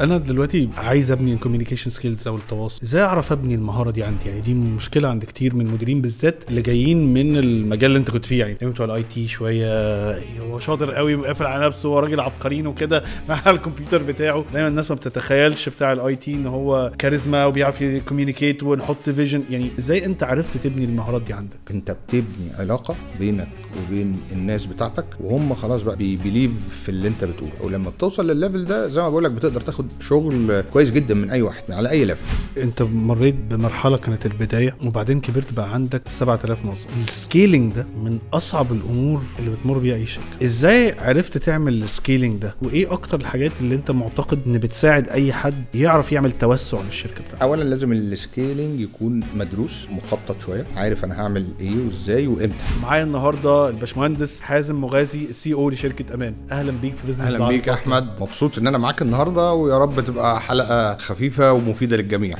انا دلوقتي عايز ابني الكوميونيكيشن سكيلز او التواصل ازاي اعرف ابني المهاره دي عندي يعني دي مشكله عند كتير من المديرين بالذات اللي جايين من المجال اللي انت كنت فيه يعني بتوع الاي تي شويه هو شاطر قوي وقافل على نفسه هو راجل عبقريين وكده مع الكمبيوتر بتاعه دايما الناس ما بتتخيلش بتاع الاي تي ان هو كاريزما وبيعرف يكوميونيكيت ونحط فيجن يعني ازاي انت عرفت تبني المهارات دي عندك انت بتبني علاقه بينك وبين الناس بتاعتك وهم خلاص بقى بيبيليف في اللي انت بتقوله او لما بتوصل للليفل ده زي ما بقول لك بتقدر تاخد شغل كويس جدا من اي واحد على اي ليفل انت مريت بمرحله كانت البدايه وبعدين كبرت بقى عندك 7000 موظف السكيلينج ده من اصعب الامور اللي بتمر بيها اي شركه ازاي عرفت تعمل السكيلينج ده وايه اكتر الحاجات اللي انت معتقد ان بتساعد اي حد يعرف يعمل توسع للشركه بتاعته اولا لازم السكيلينج يكون مدروس مخطط شويه عارف انا هعمل ايه وازاي وامتى معايا النهارده الباشمهندس حازم مغازي سي او e لشركه امان اهلا بيك في بزنس اهلا بيك احمد مبسوط ان انا معاك النهارده ويا رب تبقى حلقة خفيفة ومفيدة للجميع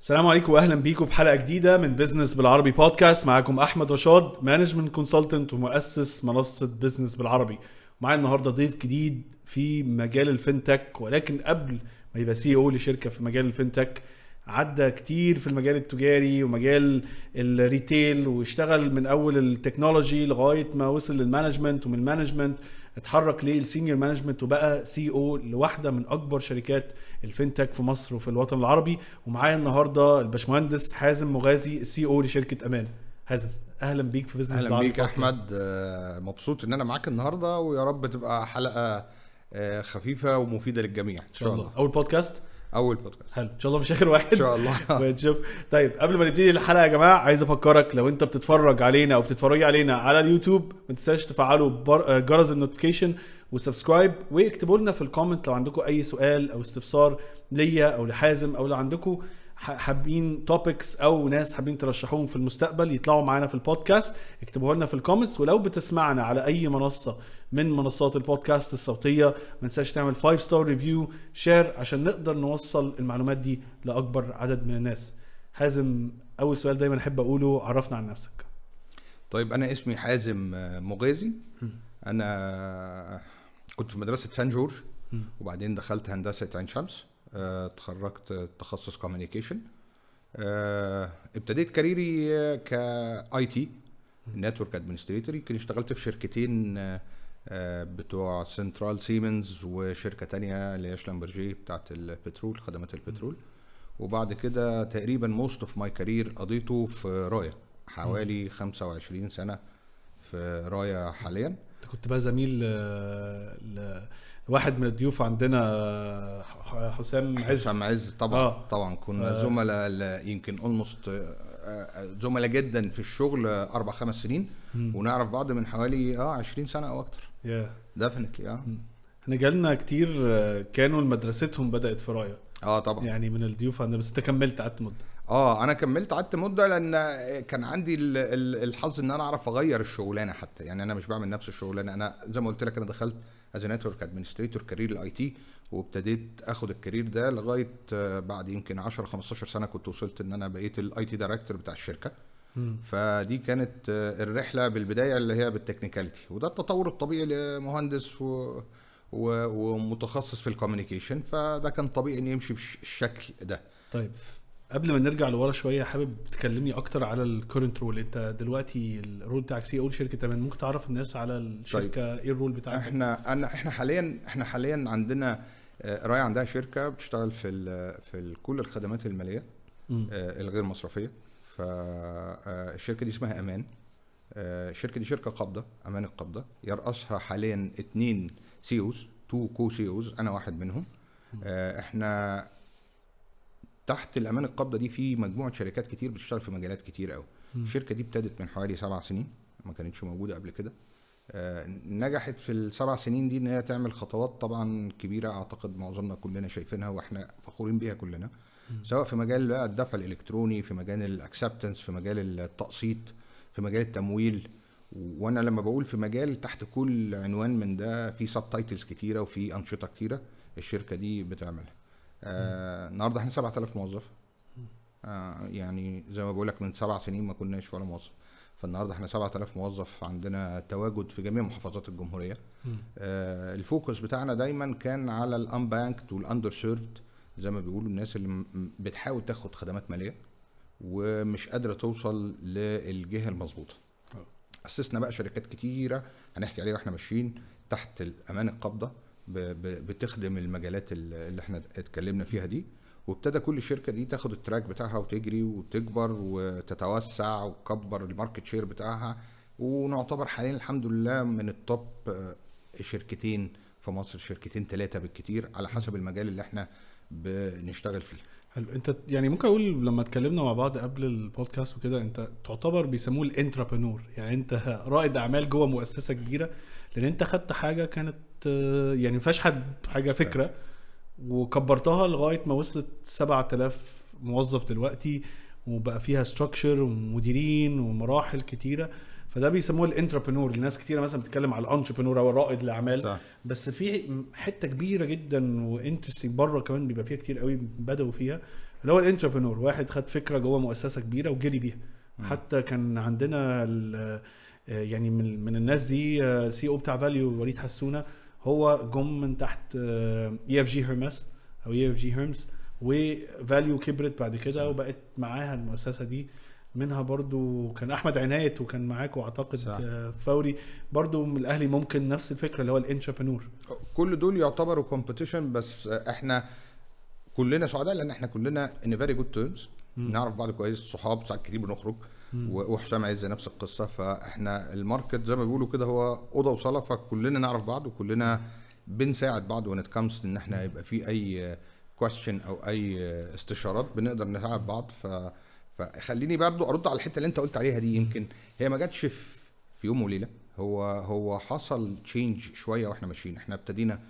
السلام عليكم واهلا بيكم بحلقه جديده من بزنس بالعربي بودكاست معاكم احمد رشاد مانجمنت كونسلتنت ومؤسس منصه بزنس بالعربي معايا النهارده ضيف جديد في مجال الفينتك ولكن قبل ما يبقى سي او e لشركه في مجال الفينتك عدى كتير في المجال التجاري ومجال الريتيل واشتغل من اول التكنولوجي لغايه ما وصل للمانجمنت ومن المانجمنت اتحرك للسينيور مانجمنت وبقى سي او e لواحده من اكبر شركات الفنتك في مصر وفي الوطن العربي ومعايا النهارده الباشمهندس حازم مغازي السي او e لشركه امان حازم اهلا بيك في بزنس اهلا بيك احمد آه، مبسوط ان انا معاك النهارده ويا رب تبقى حلقه آه، خفيفه ومفيده للجميع ان شاء الله اول بودكاست اول بودكاست حلو ان شاء الله مش اخر واحد ان شاء الله بنشوف طيب قبل ما نبتدي الحلقه يا جماعه عايز افكرك لو انت بتتفرج علينا او بتتفرجي علينا على اليوتيوب ما تنساش تفعلوا بر... آه، جرس النوتيفيكيشن وسبسكرايب واكتبوا لنا في الكومنت لو عندكم اي سؤال او استفسار ليا او لحازم او لو عندكم حابين توبكس او ناس حابين ترشحوهم في المستقبل يطلعوا معانا في البودكاست اكتبوا لنا في الكومنتس ولو بتسمعنا على اي منصه من منصات البودكاست الصوتيه ما تنساش تعمل 5 ستار ريفيو شير عشان نقدر نوصل المعلومات دي لاكبر عدد من الناس حازم اول سؤال دايما احب اقوله عرفنا عن نفسك طيب انا اسمي حازم آه، مغازي انا كنت في مدرسه سان جورج وبعدين دخلت هندسه عين شمس آه، اتخرجت تخصص كوميونيكيشن آه، ابتديت كاريري كاي تي نتورك ادمنستريتور يمكن اشتغلت في شركتين بتوع سنترال سيمنز وشركه تانية اللي هي شلمبرجي بتاعت البترول خدمات البترول وبعد كده تقريبا موست اوف ماي كارير قضيته في رايا حوالي 25 سنه في رايا حاليا كنت بقى زميل آه، لواحد من الضيوف عندنا آه، حسام عز حسام عز طبعا آه. طبعا كنا آه. زملاء يمكن اولموست آه، زملاء جدا في الشغل اربع خمس سنين م. ونعرف بعض من حوالي اه 20 سنه او اكتر ديفنتلي اه احنا جالنا كتير آه، كانوا مدرستهم بدات في رايا اه طبعا يعني من الضيوف عندنا بس انت كملت قعدت مده اه انا كملت قعدت مده لان آه، كان عندي الحظ ان انا اعرف اغير الشغلانه حتى يعني انا مش بعمل نفس الشغلانه انا زي ما قلت لك انا دخلت از نتورك ادمنستريتور كارير الاي تي وابتديت اخد الكارير ده لغايه آه، بعد يمكن 10 15 سنه كنت وصلت ان انا بقيت الاي تي دايركتور بتاع الشركه فدي كانت الرحله بالبدايه اللي هي بالتكنيكاليتي وده التطور الطبيعي لمهندس و... و... ومتخصص في الكوميونيكيشن فده كان طبيعي انه يمشي بالشكل ده طيب قبل ما نرجع لورا شويه حابب تكلمني اكتر على الكورنت رول انت دلوقتي الرول بتاعك سي او e شركه تمام ممكن تعرف الناس على الشركه طيب. ايه الرول بتاعك احنا انا احنا حاليا احنا حاليا عندنا آه، رايا عندها شركه بتشتغل في في كل الخدمات الماليه م. آه، الغير مصرفيه فالشركه آه، دي اسمها امان آه، الشركه دي شركه قابضه امان القابضه يرأسها حاليا اثنين سيوز تو كو سيوز انا واحد منهم آه، احنا تحت الامان القابضه دي في مجموعه شركات كتير بتشتغل في مجالات كتير قوي الشركه دي ابتدت من حوالي سبع سنين ما كانتش موجوده قبل كده نجحت في السبع سنين دي ان هي تعمل خطوات طبعا كبيره اعتقد معظمنا كلنا شايفينها واحنا فخورين بيها كلنا سواء في مجال الدفع الالكتروني في مجال الاكسبتنس في مجال التقسيط في مجال التمويل وانا لما بقول في مجال تحت كل عنوان من ده في سب تايتلز كتيره وفي انشطه كتيره الشركه دي بتعملها آه النهارده احنا 7000 موظف آه يعني زي ما بقول لك من سبع سنين ما كناش ولا موظف فالنهارده احنا 7000 موظف عندنا تواجد في جميع محافظات الجمهوريه آه الفوكس بتاعنا دايما كان على الانبانكت والاندر سيرفد زي ما بيقولوا الناس اللي بتحاول تاخد خدمات ماليه ومش قادره توصل للجهه المظبوطه آه. اسسنا بقى شركات كتيره هنحكي عليها واحنا ماشيين تحت الامان القبضه بتخدم المجالات اللي احنا اتكلمنا فيها دي وابتدى كل شركه دي تاخد التراك بتاعها وتجري وتكبر وتتوسع وتكبر الماركت شير بتاعها ونعتبر حاليا الحمد لله من التوب شركتين في مصر شركتين ثلاثه بالكتير على حسب المجال اللي احنا بنشتغل فيه حلو انت يعني ممكن اقول لما اتكلمنا مع بعض قبل البودكاست وكده انت تعتبر بيسموه الانتربرنور يعني انت رائد اعمال جوه مؤسسه كبيره لان انت خدت حاجه كانت يعني ما فيهاش حد حاجه فكره وكبرتها لغايه ما وصلت 7000 موظف دلوقتي وبقى فيها ستراكشر ومديرين ومراحل كتيره فده بيسموه الانتربرنور الناس كتيره مثلا بتتكلم على الانتربرنور او رائد الاعمال صح. بس في حته كبيره جدا وانترستنج بره كمان بيبقى فيها كتير قوي بدأوا فيها اللي هو الانتربرنور واحد خد فكره جوه مؤسسه كبيره وجري بيها م. حتى كان عندنا يعني من, من الناس دي سي آه، او e بتاع فاليو وليد حسونه هو جم من تحت اي اف جي هيرمس او اي اف جي هيرمس وفاليو كبرت بعد كده وبقت معاها المؤسسه دي منها برضو كان احمد عنايت وكان معاك واعتقد صح. فوري برضو من الاهلي ممكن نفس الفكره اللي هو الانتربرنور كل دول يعتبروا كومبيتيشن بس احنا كلنا سعداء لان احنا كلنا ان فيري جود تيرمز نعرف بعض كويس صحاب ساعات كتير بنخرج وحسام عز نفس القصه فاحنا الماركت زي ما بيقولوا كده هو اوضه وصاله فكلنا نعرف بعض وكلنا بنساعد بعض وان كامس ان احنا يبقى في اي كويستشن او اي استشارات بنقدر نساعد بعض ف فخليني برضو ارد على الحته اللي انت قلت عليها دي يمكن هي ما جاتش في يوم وليله هو هو حصل تشينج شويه واحنا ماشيين احنا ابتدينا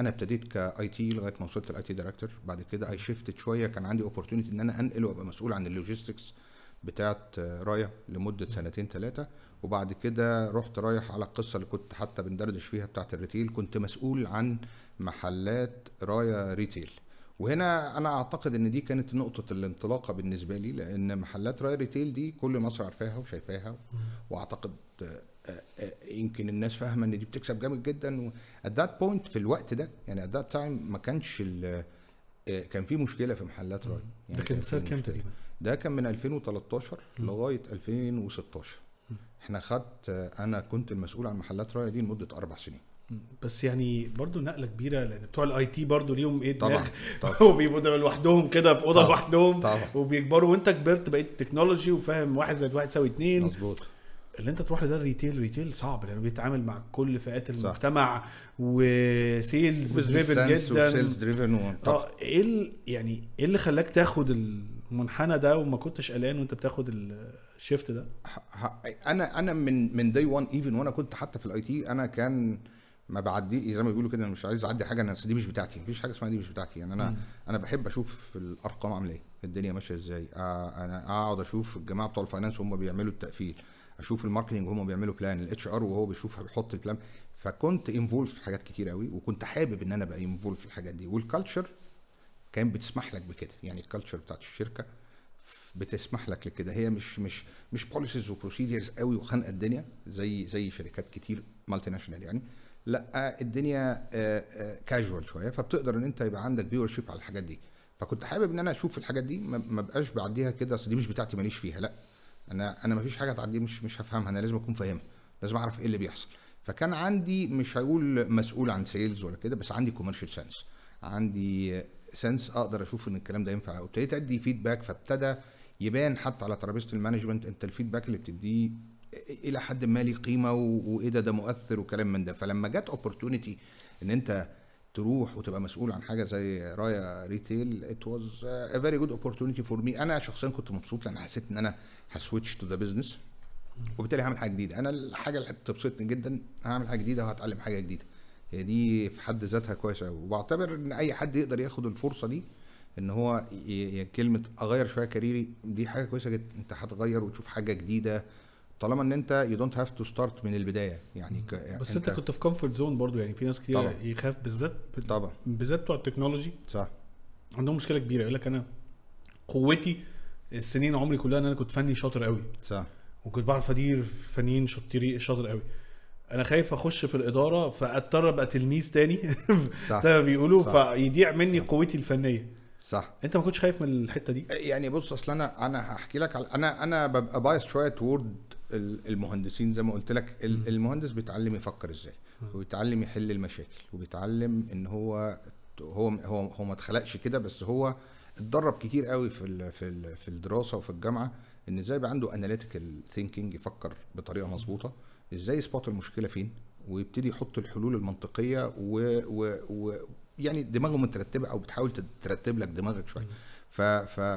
انا ابتديت كاي تي لغايه ما وصلت الاي تي دايركتور بعد كده اي شيفتد شويه كان عندي اوبورتونيتي ان انا انقل وابقى مسؤول عن اللوجيستكس بتاعت رايا لمده سنتين ثلاثه وبعد كده رحت رايح على القصه اللي كنت حتى بندردش فيها بتاعت الريتيل كنت مسؤول عن محلات رايا ريتيل وهنا انا اعتقد ان دي كانت نقطه الانطلاقه بالنسبه لي لان محلات راي ريتيل دي كل مصر عارفاها وشايفاها واعتقد يمكن الناس فاهمه ان دي بتكسب جامد جدا ات ذات بوينت في الوقت ده يعني ات ذات تايم ما كانش كان في مشكله في محلات راي يعني ده كان سنه كام تقريبا؟ ده كان من 2013 م. لغايه 2016 م. احنا خدت انا كنت المسؤول عن محلات راي دي لمده اربع سنين بس يعني برضه نقله كبيره لان بتوع الاي تي برضه ليهم ايه دماغ وبيبقوا لوحدهم كده في اوضه لوحدهم وبيكبروا وانت كبرت بقيت تكنولوجي وفاهم واحد زائد واحد يساوي اثنين مظبوط اللي انت تروح لده الريتيل ريتيل صعب لانه بيتعامل مع كل فئات المجتمع وسيلز دريفن جدا وسيلز دريفن اه ايه يعني ايه اللي خلاك تاخد المنحنى ده وما كنتش قلقان وانت بتاخد الشيفت ده؟ انا انا من من داي 1 ايفن وانا كنت حتى في الاي تي انا كان ما بعدي زي ما بيقولوا كده انا مش عايز اعدي حاجه انا دي مش بتاعتي مفيش حاجه اسمها دي مش بتاعتي يعني انا م. انا بحب اشوف الارقام عامله ايه الدنيا ماشيه ازاي آه انا اقعد اشوف الجماعه بتوع الفاينانس وهم بيعملوا التقفيل اشوف الماركتنج وهم بيعملوا بلان الاتش ار وهو بيشوف بيحط البلان فكنت انفولف في حاجات كتير قوي وكنت حابب ان انا ابقى انفولف في الحاجات دي والكالتشر كان بتسمح لك بكده يعني الكالتشر بتاعت الشركه بتسمح لك لكده هي مش مش مش بوليسيز وبروسيدرز قوي وخانقه الدنيا زي زي شركات كتير مالتي ناشونال يعني لا الدنيا كاجوال آه، آه، شويه فبتقدر ان انت يبقى عندك فيور شيب على الحاجات دي فكنت حابب ان انا اشوف الحاجات دي ما بقاش بعديها كده اصل دي مش بتاعتي ماليش فيها لا انا انا ما فيش حاجه تعدي مش مش هفهمها انا لازم اكون فاهمها لازم اعرف ايه اللي بيحصل فكان عندي مش هقول مسؤول عن سيلز ولا كده بس عندي كوميرشال سنس عندي سنس اقدر اشوف ان الكلام ده ينفع وابتديت ادي فيدباك فابتدى يبان حتى على ترابيزه المانجمنت انت الفيدباك اللي بتديه الى حد ما لي قيمه وايه ده ده مؤثر وكلام من ده فلما جت اوبورتونيتي ان انت تروح وتبقى مسؤول عن حاجه زي رايا ريتيل ات واز ا فيري جود اوبورتونيتي فور مي انا شخصيا كنت مبسوط لان حسيت ان انا هسويتش تو ذا بزنس وبالتالي هعمل حاجه جديده انا الحاجه اللي بتبسطني جدا هعمل حاجه جديده وهتعلم حاجه جديده هي دي في حد ذاتها كويسه وبعتبر ان اي حد يقدر ياخد الفرصه دي ان هو كلمه اغير شويه كاريري دي حاجه كويسه جدا انت هتغير وتشوف حاجه جديده طالما ان انت يو دونت هاف تو ستارت من البدايه يعني ك... بس انت, انت كنت في كومفورت زون برضو يعني في ناس كتير طبعا. يخاف بالذات طبعا بالذات بتوع التكنولوجي صح عندهم مشكله كبيره يقول لك انا قوتي السنين عمري كلها ان انا كنت فني شاطر قوي صح وكنت بعرف ادير فنيين شاطرين شاطر قوي انا خايف اخش في الاداره فاضطر ابقى تلميذ تاني صح. زي ما بيقولوا فيضيع مني صح. قوتي الفنيه صح انت ما كنتش خايف من الحته دي يعني بص اصل انا انا هحكي لك على انا انا ببقى بايس شويه تورد المهندسين زي ما قلت لك المهندس بيتعلم يفكر ازاي وبيتعلم يحل المشاكل وبيتعلم ان هو هو هو هو ما اتخلقش كده بس هو اتدرب كتير قوي في الـ في الـ في الدراسه وفي الجامعه ان ازاي يبقى عنده اناليتيكال ثينكينج يفكر بطريقه مظبوطه ازاي يسبوت المشكله فين ويبتدي يحط الحلول المنطقيه و, و, و يعني دماغه مترتبه او بتحاول ترتب لك دماغك شويه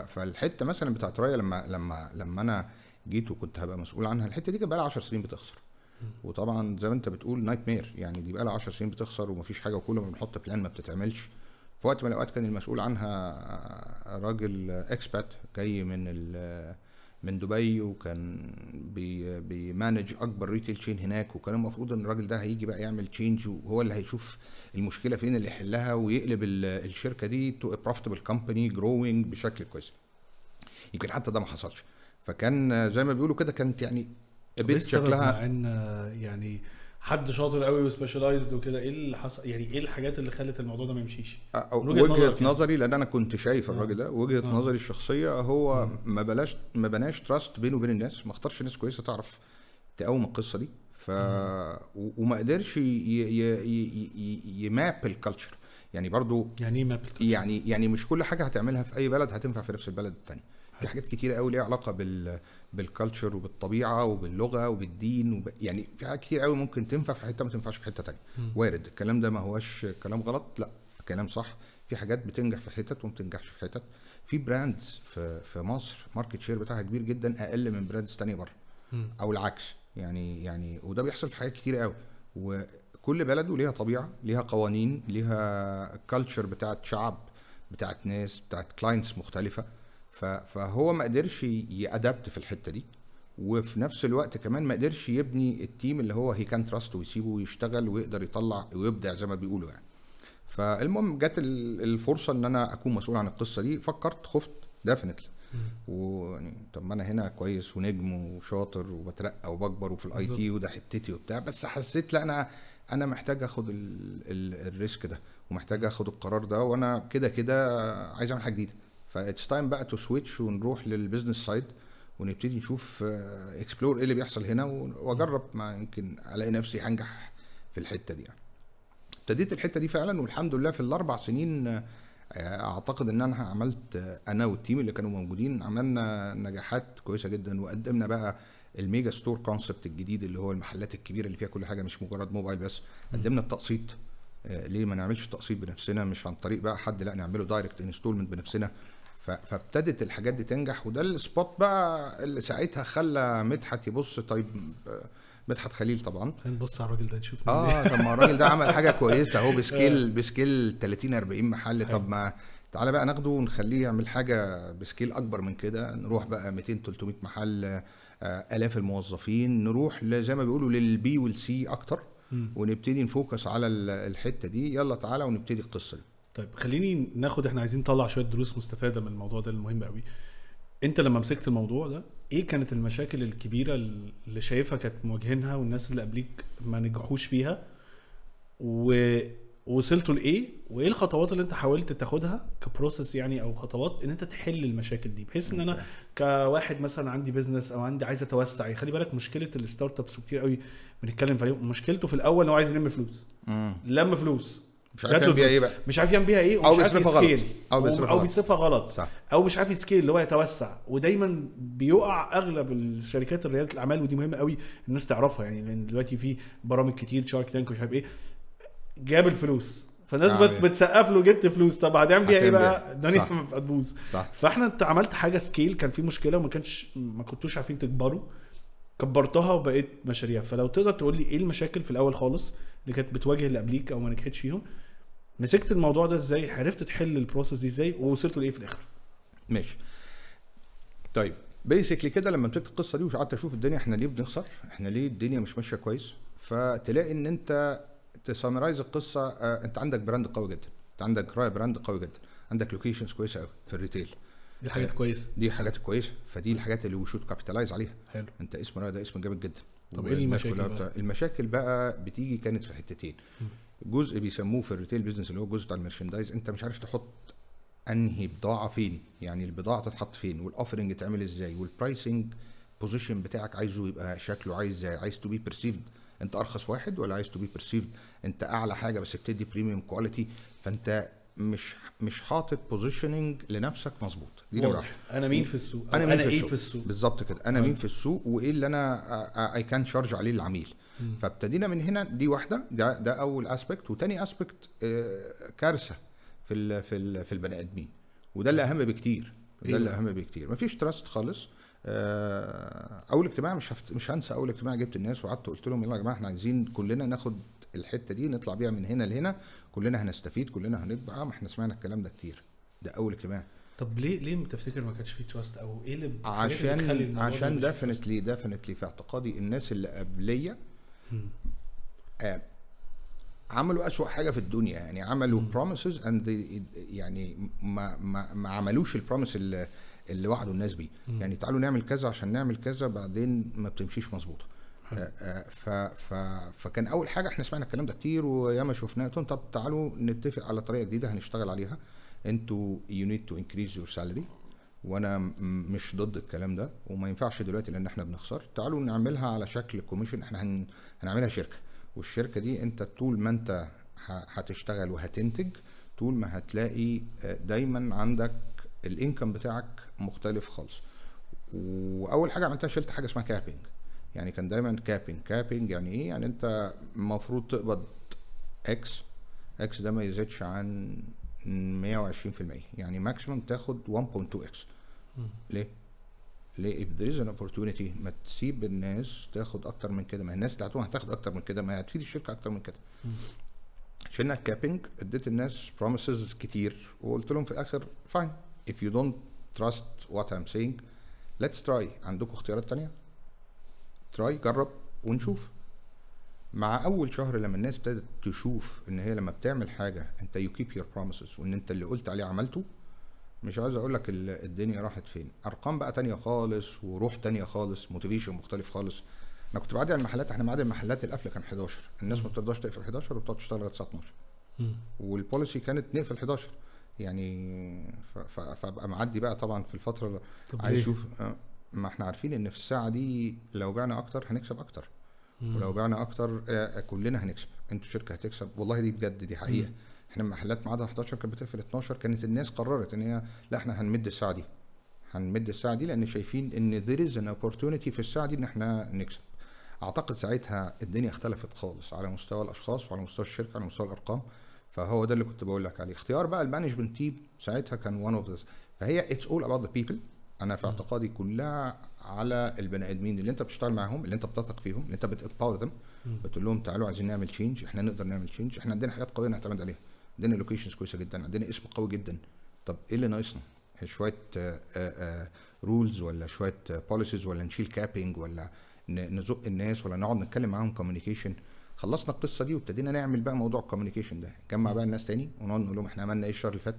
فالحته مثلا بتاعت رايا لما لما لما انا جيت وكنت هبقى مسؤول عنها الحته دي كان بقى لها 10 سنين بتخسر وطبعا زي ما انت بتقول نايت مير يعني دي بقى لها 10 سنين بتخسر ومفيش حاجه وكل ما بنحط بلان ما بتتعملش في وقت من الاوقات كان المسؤول عنها راجل اكسبات جاي من من دبي وكان بي بيمانج اكبر ريتيل تشين هناك وكان المفروض ان الراجل ده هيجي بقى يعمل تشينج وهو اللي هيشوف المشكله فين اللي يحلها ويقلب الشركه دي تو بروفيتبل كومباني جروينج بشكل كويس يمكن حتى ده ما حصلش فكان زي ما بيقولوا كده كانت يعني بيت شكلها مع ان آه، يعني حد شاطر قوي وسبيشالايزد وكده ايه اللي حصل يعني ايه الحاجات اللي خلت الموضوع ده ما يمشيش وجهه نظري, يعني. نظري لان انا كنت شايف الراجل آه. ده وجهه آه. نظري الشخصيه هو آه. ما بلاش ما بناش تراست بينه وبين الناس ما اختارش ناس كويسه تعرف تقاوم القصه دي ف آه. وما قدرش ي... ي... ي... يماب الكالتشر يعني برضو يعني ايه ماب يعني يعني مش كل حاجه هتعملها في اي بلد هتنفع في نفس البلد الثانيه في حاجات كتيره قوي ليها علاقه بال بالكالتشر وبالطبيعه وباللغه وبالدين وب... يعني في حاجات كتير قوي ممكن تنفع في حته ما تنفعش في حته تانية وارد الكلام ده ما هوش كلام غلط لا كلام صح في حاجات بتنجح في حتت وما بتنجحش في حتت في براندز في في مصر ماركت شير بتاعها كبير جدا اقل من براندز تانية بره او العكس يعني يعني وده بيحصل في حاجات كتير قوي وكل بلد وليها طبيعه ليها قوانين ليها كالتشر بتاعت شعب بتاعت ناس بتاعت كلاينتس مختلفه فهو ما قدرش يادبت في الحته دي وفي نفس الوقت كمان ما قدرش يبني التيم اللي هو هي كان تراست ويسيبه ويشتغل ويقدر يطلع ويبدع زي ما بيقولوا يعني فالمهم جت الفرصه ان انا اكون مسؤول عن القصه دي فكرت خفت ديفنتلي ويعني طب ما انا هنا كويس ونجم وشاطر وبترقى وبكبر وفي الاي تي وده حتتي وبتاع بس حسيت لا انا انا محتاج اخد الريسك ده ومحتاج اخد القرار ده وانا كده كده عايز اعمل حاجه جديده فايتس تايم بقى تو سويتش ونروح للبزنس سايد ونبتدي نشوف اكسبلور آه، ايه اللي بيحصل هنا واجرب ما يمكن الاقي نفسي هنجح في الحته دي يعني. ابتديت الحته دي فعلا والحمد لله في الاربع سنين آه، اعتقد ان انا عملت آه، انا والتيم اللي كانوا موجودين عملنا نجاحات كويسه جدا وقدمنا بقى الميجا ستور كونسبت الجديد اللي هو المحلات الكبيره اللي فيها كل حاجه مش مجرد موبايل بس قدمنا التقسيط ليه ما نعملش تقسيط بنفسنا مش عن طريق بقى حد لا نعمله دايركت انستولمنت بنفسنا فابتدت الحاجات دي تنجح وده السبوت بقى اللي ساعتها خلى مدحت يبص طيب مدحت خليل طبعا نبص على الراجل ده نشوف اه طب ما الراجل ده عمل حاجه كويسه اهو بسكيل آه. بسكيل 30 40 محل طب أيوة. ما تعالى بقى ناخده ونخليه يعمل حاجه بسكيل اكبر من كده نروح بقى 200 300 محل آه، الاف الموظفين نروح زي ما بيقولوا للبي والسي اكتر ونبتدي نفوكس على الحته دي يلا تعالى ونبتدي القصه دي طيب خليني ناخد احنا عايزين نطلع شويه دروس مستفاده من الموضوع ده المهم قوي انت لما مسكت الموضوع ده ايه كانت المشاكل الكبيره اللي شايفها كانت مواجهينها والناس اللي قبليك ما نجحوش فيها ووصلتوا لايه وايه الخطوات اللي انت حاولت تاخدها كبروسيس يعني او خطوات ان انت تحل المشاكل دي بحيث ان انا كواحد مثلا عندي بزنس او عندي عايز اتوسع خلي بالك مشكله الستارت ابس كتير قوي بنتكلم في مشكلته في الاول ان هو عايز يلم فلوس لم فلوس مش عارف يعمل بيها ايه بقى مش عارف يعمل بيها ايه او مش عارف يسكيل او بيصرفها او بيصرفها غلط صح. او مش عارف يسكيل اللي هو يتوسع ودايما بيقع اغلب الشركات رياده الاعمال ودي مهمه قوي الناس تعرفها يعني لان دلوقتي في برامج كتير شارك تانك ومش عارف ايه جاب الفلوس فالناس آه أيوة. بتسقف له جبت فلوس طب هتعمل بيها ايه بقى؟ الدنيا هتبوظ فاحنا انت عملت حاجه سكيل كان في مشكله وما كانش ما كنتوش عارفين تكبروا كبرتها وبقيت مشاريع فلو تقدر تقول لي ايه المشاكل في الاول خالص اللي كانت بتواجه اللي قبليك او ما نجحتش فيهم مسكت الموضوع ده ازاي عرفت تحل البروسيس دي ازاي ووصلت لايه في الاخر ماشي طيب بيسكلي كده لما مسكت القصه دي وقعدت اشوف الدنيا احنا ليه بنخسر احنا ليه الدنيا مش ماشيه كويس فتلاقي ان انت تسامرايز القصه آه انت عندك براند قوي جدا انت عندك راي براند قوي جدا عندك لوكيشنز كويسه قوي في الريتيل دي حاجات آه، كويسه دي حاجات كويسه فدي الحاجات اللي وشوت كابيتالايز عليها حلو انت اسم راي ده اسم جامد جدا طب ايه المشاكل بقى؟ المشاكل بقى بتيجي كانت في حتتين جزء بيسموه في الريتيل بيزنس اللي هو الجزء بتاع الميرشندايز انت مش عارف تحط انهي بضاعه فين يعني البضاعه تتحط فين والاوفرنج تعمل ازاي والبرايسنج بوزيشن بتاعك عايزه يبقى شكله عايز ازاي عايز تو بي بيرسيفد انت ارخص واحد ولا عايز تو بي بيرسيفد انت اعلى حاجه بس بتدي بريميوم كواليتي فانت مش مش حاطط بوزيشننج لنفسك مظبوط دي نمره انا مين في السوق انا مين أنا في, إيه السوق. إيه في السوق بالظبط كده انا أيوه. مين في السوق وايه اللي انا اي كان شارج عليه العميل فابتدينا من هنا دي واحده ده ده اول اسبكت وتاني اسبكت آه، كارثه في الـ في الـ في البني ادمين وده اللي اهم بكتير ده اللي أيوه. اهم بكتير مفيش تراست خالص آه، اول اجتماع مش هفت... مش هنسى اول اجتماع جبت الناس وقعدت وقلت لهم يلا يا جماعه احنا عايزين كلنا ناخد الحته دي نطلع بيها من هنا لهنا كلنا هنستفيد كلنا هنكبر آه، ما احنا سمعنا الكلام ده كتير ده اول اجتماع طب ليه ليه بتفتكر ما كانش فيه تراست او ايه اللي إيه عشان عشان ديفنتلي ديفنتلي في اعتقادي الناس اللي قبليه آه عملوا أسوأ حاجة في الدنيا يعني عملوا بروميسز اند يعني ما, ما, ما عملوش البروميس اللي, اللي وعدوا الناس بيه يعني تعالوا نعمل كذا عشان نعمل كذا بعدين ما بتمشيش مظبوطه آه، آه، ف ف فكان اول حاجه احنا سمعنا الكلام ده كتير وياما شفناه طب تعالوا نتفق على طريقه جديده هنشتغل عليها انتوا يو نيد تو انكريز يور سالري وانا مش ضد الكلام ده وما ينفعش دلوقتي لان احنا بنخسر تعالوا نعملها على شكل كوميشن احنا هن... هنعملها شركه والشركه دي انت طول ما انت هتشتغل وهتنتج طول ما هتلاقي آه، دايما عندك الانكم بتاعك مختلف خالص واول حاجه عملتها شلت حاجه اسمها كابينج يعني كان دايما كابينج كابينج يعني ايه يعني انت المفروض تقبض اكس اكس ده ما يزيدش عن 120% يعني ماكسيمم تاخد 12 اكس ليه؟ ليه if there is an opportunity ما تسيب الناس تاخد اكتر من كده ما الناس بتاعتهم هتاخد اكتر من كده ما هتفيد الشركه اكتر من كده شلنا الكابنج اديت الناس بروميسز كتير وقلت لهم في الاخر فاين if you don't trust what I'm saying let's try عندكم اختيارات تانية تراي جرب ونشوف مع اول شهر لما الناس ابتدت تشوف ان هي لما بتعمل حاجه انت يو كيب يور بروميسز وان انت اللي قلت عليه عملته مش عايز اقول لك الدنيا راحت فين ارقام بقى تانية خالص وروح تانية خالص موتيفيشن مختلف خالص انا كنت بعدي على المحلات احنا معدي المحلات القفل كان 11 الناس ما بترضاش تقفل 11 وبتقعد تشتغل لغايه الساعه 12 والبوليسي كانت نقفل 11 يعني فابقى معدي بقى طبعا في الفتره عايز اشوف آه، ما احنا عارفين ان في الساعه دي لو بعنا اكتر هنكسب اكتر ولو بعنا اكتر آه، آه، كلنا هنكسب انتوا شركه هتكسب والله دي بجد دي حقيقه احنا محلات عدا 11 كانت بتقفل 12 كانت الناس قررت ان هي لا احنا هنمد الساعه دي هنمد الساعه دي لان شايفين ان there is an opportunity في الساعه دي ان احنا نكسب اعتقد ساعتها الدنيا اختلفت خالص على مستوى الاشخاص وعلى مستوى الشركه على مستوى الارقام فهو ده اللي كنت بقول لك عليه اختيار بقى المانجمنت تيم ساعتها كان one of this فهي اتس اول about ذا بيبل انا في اعتقادي كلها على البني ادمين اللي انت بتشتغل معاهم اللي انت بتثق فيهم اللي انت بتباور ذم بتقول لهم تعالوا عايزين نعمل تشينج احنا نقدر نعمل تشينج احنا عندنا حاجات قويه نعتمد عليها عندنا لوكيشنز كويسه جدا عندنا اسم قوي جدا طب ايه اللي ناقصنا شويه رولز آه، آه، آه، ولا شويه بوليسيز ولا نشيل كابينج ولا نزق الناس ولا نقعد نتكلم معاهم كوميونيكيشن خلصنا القصه دي وابتدينا نعمل بقى موضوع الكوميونيكيشن ده نجمع بقى الناس تاني ونقعد نقول لهم احنا عملنا ايه الشهر اللي فات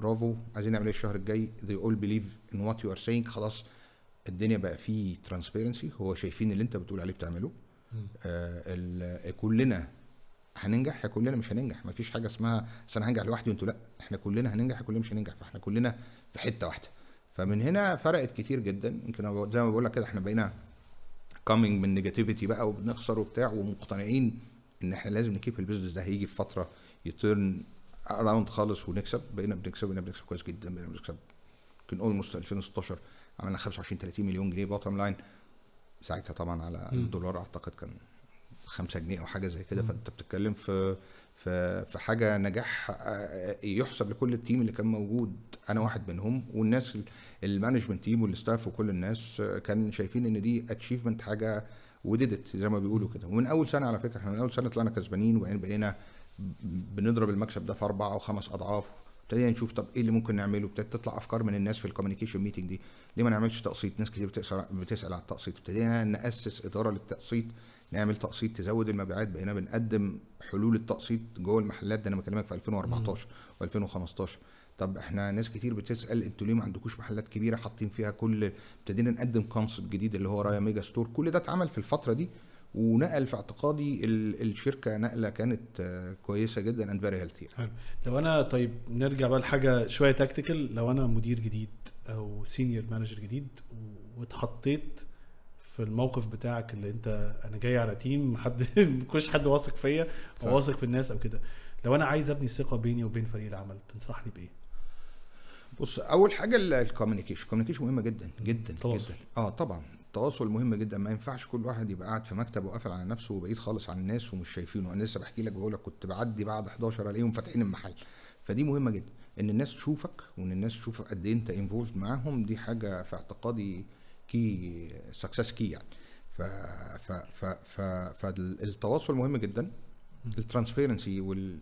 برافو عايزين نعمل ايه الشهر الجاي they all believe in what you are saying خلاص الدنيا بقى فيه ترانسبيرنسي هو شايفين اللي انت بتقول عليه بتعمله آه،, آه كلنا هننجح يا كلنا مش هننجح مفيش حاجه اسمها انا هنجح لوحدي وانتوا لا احنا كلنا هننجح يا كلنا مش هننجح فاحنا كلنا في حته واحده فمن هنا فرقت كتير جدا يمكن زي ما بقول لك كده احنا بقينا كامينج من نيجاتيفيتي بقى وبنخسر وبتاع ومقتنعين ان احنا لازم نكيب البيزنس ده هيجي في فتره يترن اراوند خالص ونكسب بقينا بنكسب بقينا بنكسب كويس جدا بقينا بنكسب يمكن اولموست 2016 عملنا 25 30 مليون جنيه بوتم لاين ساعتها طبعا على الدولار اعتقد كان 5 جنيه او حاجه زي كده فانت بتتكلم في في في حاجه نجاح آه، آه، يحسب لكل التيم اللي كان موجود انا واحد منهم والناس المانجمنت تيم والستاف وكل الناس آه، كان شايفين ان دي اتشيفمنت حاجه وديدت زي ما بيقولوا كده ومن اول سنه على فكره احنا من اول سنه طلعنا كسبانين وبعدين بقينا بنضرب المكسب ده في اربع او خمس اضعاف ابتدينا نشوف طب ايه اللي ممكن نعمله ابتدت تطلع افكار من الناس في الكوميونيكيشن ميتنج دي ليه ما نعملش تقسيط ناس كتير بتسال بتسال على التقسيط ابتدينا ناسس اداره للتقسيط نعمل تقسيط تزود المبيعات بقينا بنقدم حلول التقسيط جوه المحلات ده انا بكلمك في 2014 و2015 طب احنا ناس كتير بتسال انتوا ليه ما عندكوش محلات كبيره حاطين فيها كل ابتدينا نقدم كونسبت جديد اللي هو رايا ميجا ستور كل ده اتعمل في الفتره دي ونقل في اعتقادي الشركه نقله كانت آه، كويسه جدا اند فيري هيلثي لو انا طيب نرجع بقى لحاجه شويه تكتيكال لو انا مدير جديد او سينيور مانجر جديد واتحطيت في الموقف بتاعك اللي انت انا جاي على تيم حد مكوش حد واثق فيا او واثق في الناس او كده لو انا عايز ابني ثقه بيني وبين فريق العمل تنصحني بايه؟ بص اول حاجه الكوميونيكيشن الكوميونيكيشن مهمه جدا جدا طبعا. جدا اه طبعا التواصل مهم جدا ما ينفعش كل واحد يبقى قاعد في مكتب وقافل على نفسه وبعيد خالص عن الناس ومش شايفينه انا لسه بحكي لك بقول لك كنت بعدي بعد 11 الاقيهم فاتحين المحل فدي مهمه جدا ان الناس تشوفك وان الناس تشوف قد ايه انت انفولد معاهم دي حاجه في اعتقادي كي سكسس كي يعني ف ف ف فالتواصل مهم جدا الترانسبيرنسي وال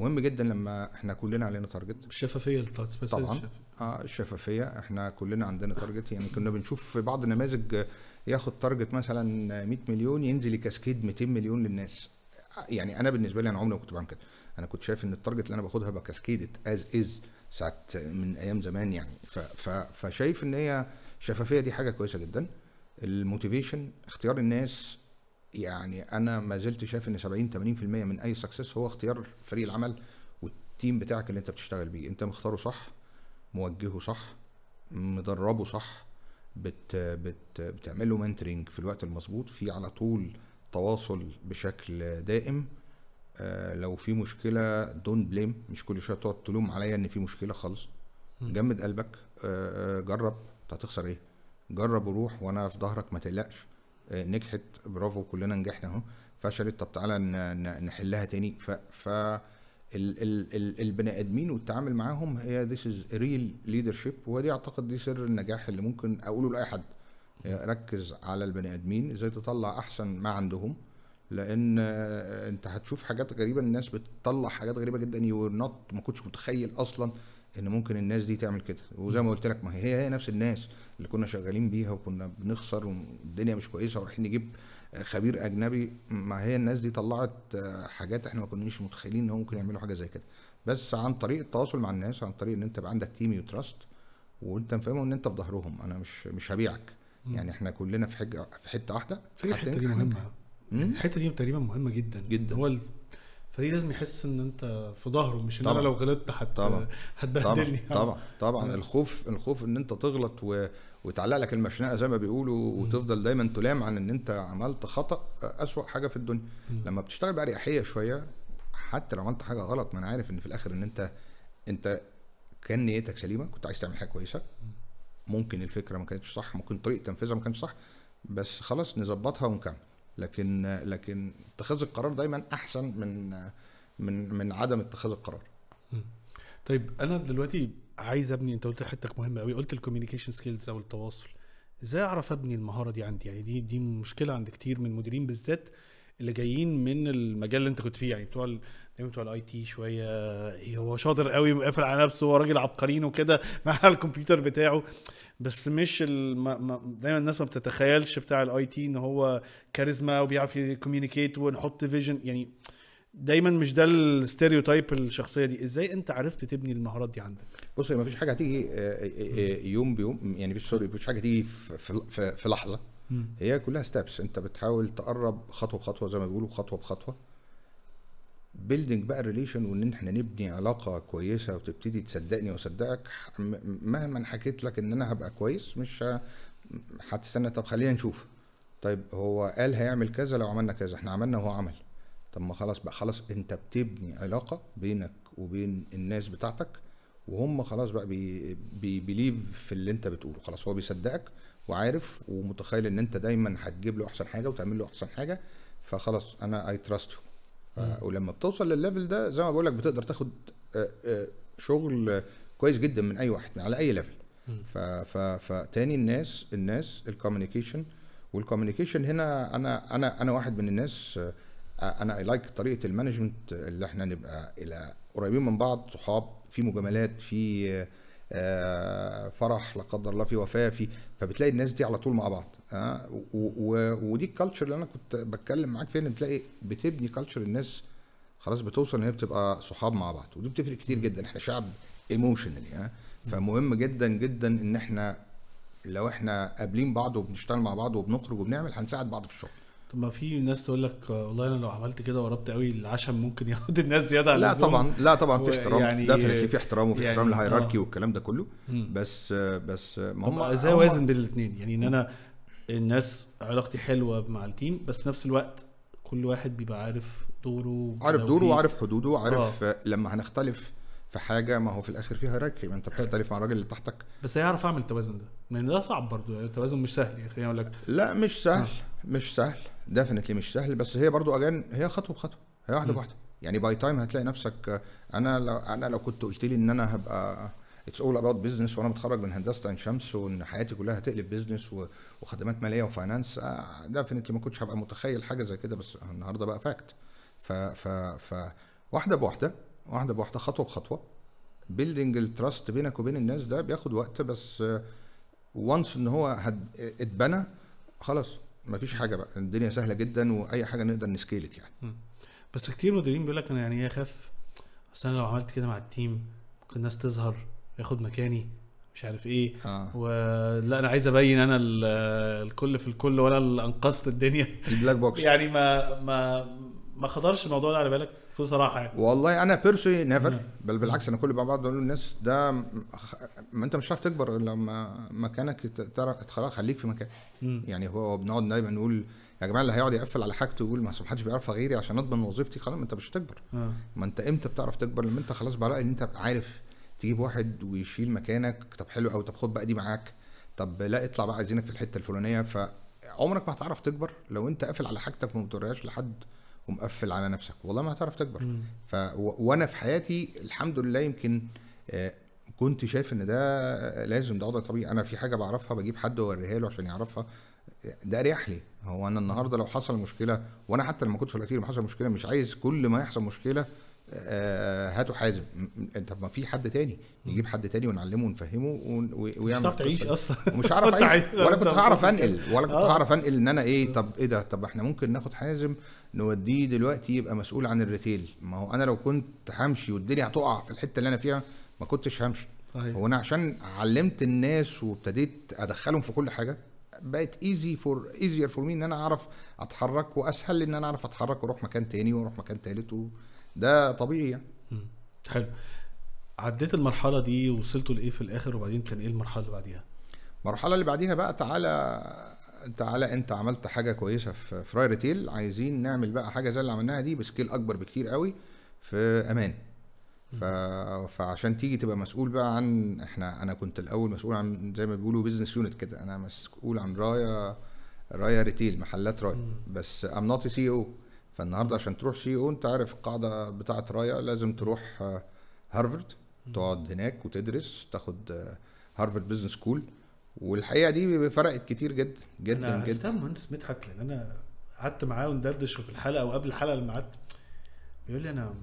مهم جدا لما احنا كلنا علينا تارجت الشفافيه طبعا اه الشفافيه احنا كلنا عندنا تارجت يعني كنا بنشوف بعض النماذج ياخد تارجت مثلا 100 مليون ينزل يكاسكيد 200 مليون للناس يعني انا بالنسبه لي انا عمري ما كنت بعمل كده انا كنت شايف ان التارجت اللي انا باخدها بكاسكيدت از از ساعه من ايام زمان يعني ف ف فشايف ان هي الشفافيه دي حاجه كويسه جدا الموتيفيشن اختيار الناس يعني انا ما زلت شايف ان 70 80% من اي سكسس هو اختيار فريق العمل والتيم بتاعك اللي انت بتشتغل بيه انت مختاره صح موجهه صح مدربه صح بت بت بتعمله منترنج في الوقت المظبوط في على طول تواصل بشكل دائم آه لو في مشكله دون بليم مش كل شويه تقعد تلوم عليا ان في مشكله خالص جمد قلبك آه،, آه جرب انت هتخسر ايه جرب وروح وانا في ظهرك ما تقلقش آه، نجحت برافو كلنا نجحنا اهو فشلت طب تعالى نحلها تاني ف, ف البني ادمين والتعامل معاهم هي ذيس از ريل ليدرشيب ودي اعتقد دي سر النجاح اللي ممكن اقوله لاي حد آه، ركز على البني ادمين ازاي تطلع احسن ما عندهم لان آه، انت هتشوف حاجات غريبه الناس بتطلع حاجات غريبه جدا يور نوت ما كنتش متخيل اصلا ان ممكن الناس دي تعمل كده وزي ما قلت لك ما هي هي نفس الناس اللي كنا شغالين بيها وكنا بنخسر والدنيا مش كويسه ورايحين نجيب خبير اجنبي ما هي الناس دي طلعت حاجات احنا ما كناش متخيلين ان ممكن يعملوا حاجه زي كده بس عن طريق التواصل مع الناس عن طريق ان انت يبقى عندك تيم يتراست وانت مفهمهم ان انت في ظهرهم انا مش مش هبيعك يعني احنا كلنا في حجه في حته واحده في الحته دي مهمه الحته دي تقريبا مهمه جدا جدا هو فريق لازم يحس ان انت في ظهره مش ان طبعًا. انا لو غلطت حت... طبعًا. هتبهدلني طبعًا. طبعا طبعا آه. الخوف الخوف ان انت تغلط و... وتعلق لك المشنقه زي ما بيقولوا وتفضل دايما تلام عن ان انت عملت خطا اسوا حاجه في الدنيا م. لما بتشتغل باريحيه شويه حتى لو عملت حاجه غلط ما انا عارف ان في الاخر ان انت انت كان نيتك سليمه كنت عايز تعمل حاجه كويسه ممكن الفكره ما كانتش صح ممكن طريقه تنفيذها ما كانتش صح بس خلاص نظبطها ونكمل لكن لكن اتخاذ القرار دايما احسن من من من عدم اتخاذ القرار طيب انا دلوقتي عايز ابني انت قلت حتتك مهمه قوي قلت الكوميونيكيشن سكيلز او التواصل ازاي اعرف ابني المهاره دي عندي يعني دي دي مشكله عند كتير من المديرين بالذات اللي جايين من المجال اللي انت كنت فيه يعني بتوع دايما بتوع الاي تي شويه إيه، هو شاطر قوي وقافل على نفسه هو راجل عبقريين وكده مع الكمبيوتر بتاعه بس مش الم... ما... دايما الناس ما بتتخيلش بتاع الاي تي ان هو كاريزما وبيعرف يكوميونيكيت ونحط فيجن يعني دايما مش ده الستيريوتايب الشخصيه دي ازاي انت عرفت تبني المهارات دي عندك بص هي فيش حاجه هتيجي آه، آه، آه، يوم بيوم يعني مش سوري مفيش حاجه هتيجي في لحظه هي كلها ستابس انت بتحاول تقرب خطوه بخطوه زي ما بيقولوا خطوه بخطوه بيلدينج بقى الريليشن وان احنا نبني علاقه كويسه وتبتدي تصدقني واصدقك مهما حكيت لك ان انا هبقى كويس مش هتستنى طب خلينا نشوف طيب هو قال هيعمل كذا لو عملنا كذا احنا عملنا وهو عمل طب ما خلاص بقى خلاص انت بتبني علاقه بينك وبين الناس بتاعتك وهم خلاص بقى بيبيليف بي في اللي انت بتقوله خلاص هو بيصدقك وعارف ومتخيل ان انت دايما هتجيب له احسن حاجه وتعمل له احسن حاجه فخلاص انا اي تراست ولما بتوصل للليفل ده زي ما بقول لك بتقدر تاخد شغل كويس جدا من اي واحد على اي ليفل فتاني الناس الناس الكوميونيكيشن والكوميونيكيشن هنا انا انا انا واحد من الناس انا اي لايك طريقه المانجمنت اللي احنا نبقى الى قريبين من بعض صحاب في مجاملات في آه، فرح لا قدر الله في وفاه في فبتلاقي الناس دي على طول مع بعض آه، ودي الكالتشر اللي انا كنت بتكلم معاك فيها ان بتلاقي بتبني كالتشر الناس خلاص بتوصل ان هي بتبقى صحاب مع بعض ودي بتفرق كتير جدا احنا شعب ايموشنالي آه. ها فمهم جدا جدا ان احنا لو احنا قابلين بعض وبنشتغل مع بعض وبنخرج وبنعمل هنساعد بعض في الشغل طب ما في ناس تقول لك والله انا لو عملت كده وقربت قوي العشم ممكن ياخد الناس زياده على لا طبعا لا طبعا في احترام يعني ده في احترام وفي يعني احترام للهيراركي آه. والكلام ده كله بس بس ما هم ازاي اوازن بين الاثنين يعني ان انا الناس علاقتي حلوه مع التيم بس في نفس الوقت كل واحد بيبقى عارف دوره عارف دوره وعارف حدوده وعارف آه. لما هنختلف في حاجه ما هو في الاخر فيها هيراركي ما انت بتختلف مع الراجل اللي تحتك بس هيعرف اعمل التوازن ده لان ده صعب برضه يعني التوازن مش سهل يعني خليني اقول لك لا مش سهل مش سهل ديفنتلي مش سهل بس هي برضو اجان هي خطوه بخطوه هي واحده بواحده يعني باي تايم هتلاقي نفسك انا لو انا لو كنت قلت لي ان انا هبقى اتس اول اباوت بزنس وانا متخرج من هندسه عين شمس وان حياتي كلها هتقلب بزنس وخدمات ماليه وفاينانس آه، ديفنتلي ما كنتش هبقى متخيل حاجه زي كده بس النهارده بقى فاكت ف ف ف واحده بواحده واحده بواحده خطوه بخطوه بيلدينج التراست بينك وبين الناس ده بياخد وقت بس وانس آه، ان هو اتبنى خلاص مفيش حاجه بقى الدنيا سهله جدا واي حاجه نقدر نسكيلت يعني بس كتير مديرين بيقول لك انا يعني إيه اخاف اصل انا لو عملت كده مع التيم ممكن الناس تظهر ياخد مكاني مش عارف ايه آه. ولا انا عايز ابين انا الكل في الكل وانا اللي انقذت الدنيا البلاك بوكس يعني ما ما ما خطرش الموضوع ده على بالك بكل صراحه يعني. والله انا بيرسي نيفر بل بالعكس انا كل بعض اقول للناس ده ما انت مش هتعرف تكبر الا لما مكانك ترى خليك في مكان يعني هو بنقعد دايما نقول يا جماعه اللي هيقعد يقفل على حاجته ويقول ما حدش بيعرفها غيري عشان اضمن وظيفتي خلاص ما انت مش هتكبر آه. ما انت امتى بتعرف تكبر لما انت خلاص بقى ان انت عارف تجيب واحد ويشيل مكانك طب حلو قوي طب خد بقى دي معاك طب لا اطلع بقى عايزينك في الحته الفلانيه فعمرك ما هتعرف تكبر لو انت قافل على حاجتك ما بتوريهاش لحد ومقفل على نفسك والله ما هتعرف تكبر ف و... وانا في حياتي الحمد لله يمكن آه كنت شايف ان ده لازم ده وضع طبيعي انا في حاجه بعرفها بجيب حد اوريها له عشان يعرفها ده اريح لي هو انا النهارده لو حصل مشكله وانا حتى لما كنت في الاخير حصل مشكله مش عايز كل ما يحصل مشكله آه، هاتوا حازم طب ما في حد تاني نجيب حد تاني ونعلمه ونفهمه ويعمل مش تعيش اصلا مش هعرف اعيش ولا كنت هعرف اه. انقل ولا كنت هعرف انقل ان انا ايه طب ايه ده طب احنا ممكن ناخد حازم نوديه دلوقتي يبقى مسؤول عن الريتيل ما هو انا لو كنت همشي والدنيا هتقع في الحته اللي انا فيها ما كنتش همشي صحيح. هو انا عشان علمت الناس وابتديت ادخلهم في كل حاجه بقت ايزي فور ايزير فور مي ان انا اعرف اتحرك واسهل ان انا اعرف اتحرك واروح مكان تاني واروح مكان تالت و... ده طبيعي يعني حلو عديت المرحله دي وصلتوا لايه في الاخر وبعدين كان ايه المرحله اللي بعديها المرحله اللي بعديها بقى تعالى تعالى انت عملت حاجه كويسه في فراي ريتيل عايزين نعمل بقى حاجه زي اللي عملناها دي بسكيل اكبر بكتير قوي في امان ف... فعشان تيجي تبقى مسؤول بقى عن احنا انا كنت الاول مسؤول عن زي ما بيقولوا بزنس يونت كده انا مسؤول عن رايا رايا ريتيل محلات رايا بس ام نوت سي او فالنهارده عشان تروح سي او انت عارف القاعده بتاعه رايا لازم تروح آه، هارفرد تقعد هناك وتدرس تاخد آه، هارفرد بزنس سكول والحقيقه دي فرقت كتير جدا جدا أنا جدا انا مهندس مدحت لان انا قعدت معاه وندردش في الحلقه وقبل الحلقه لما قعدت بيقول لي انا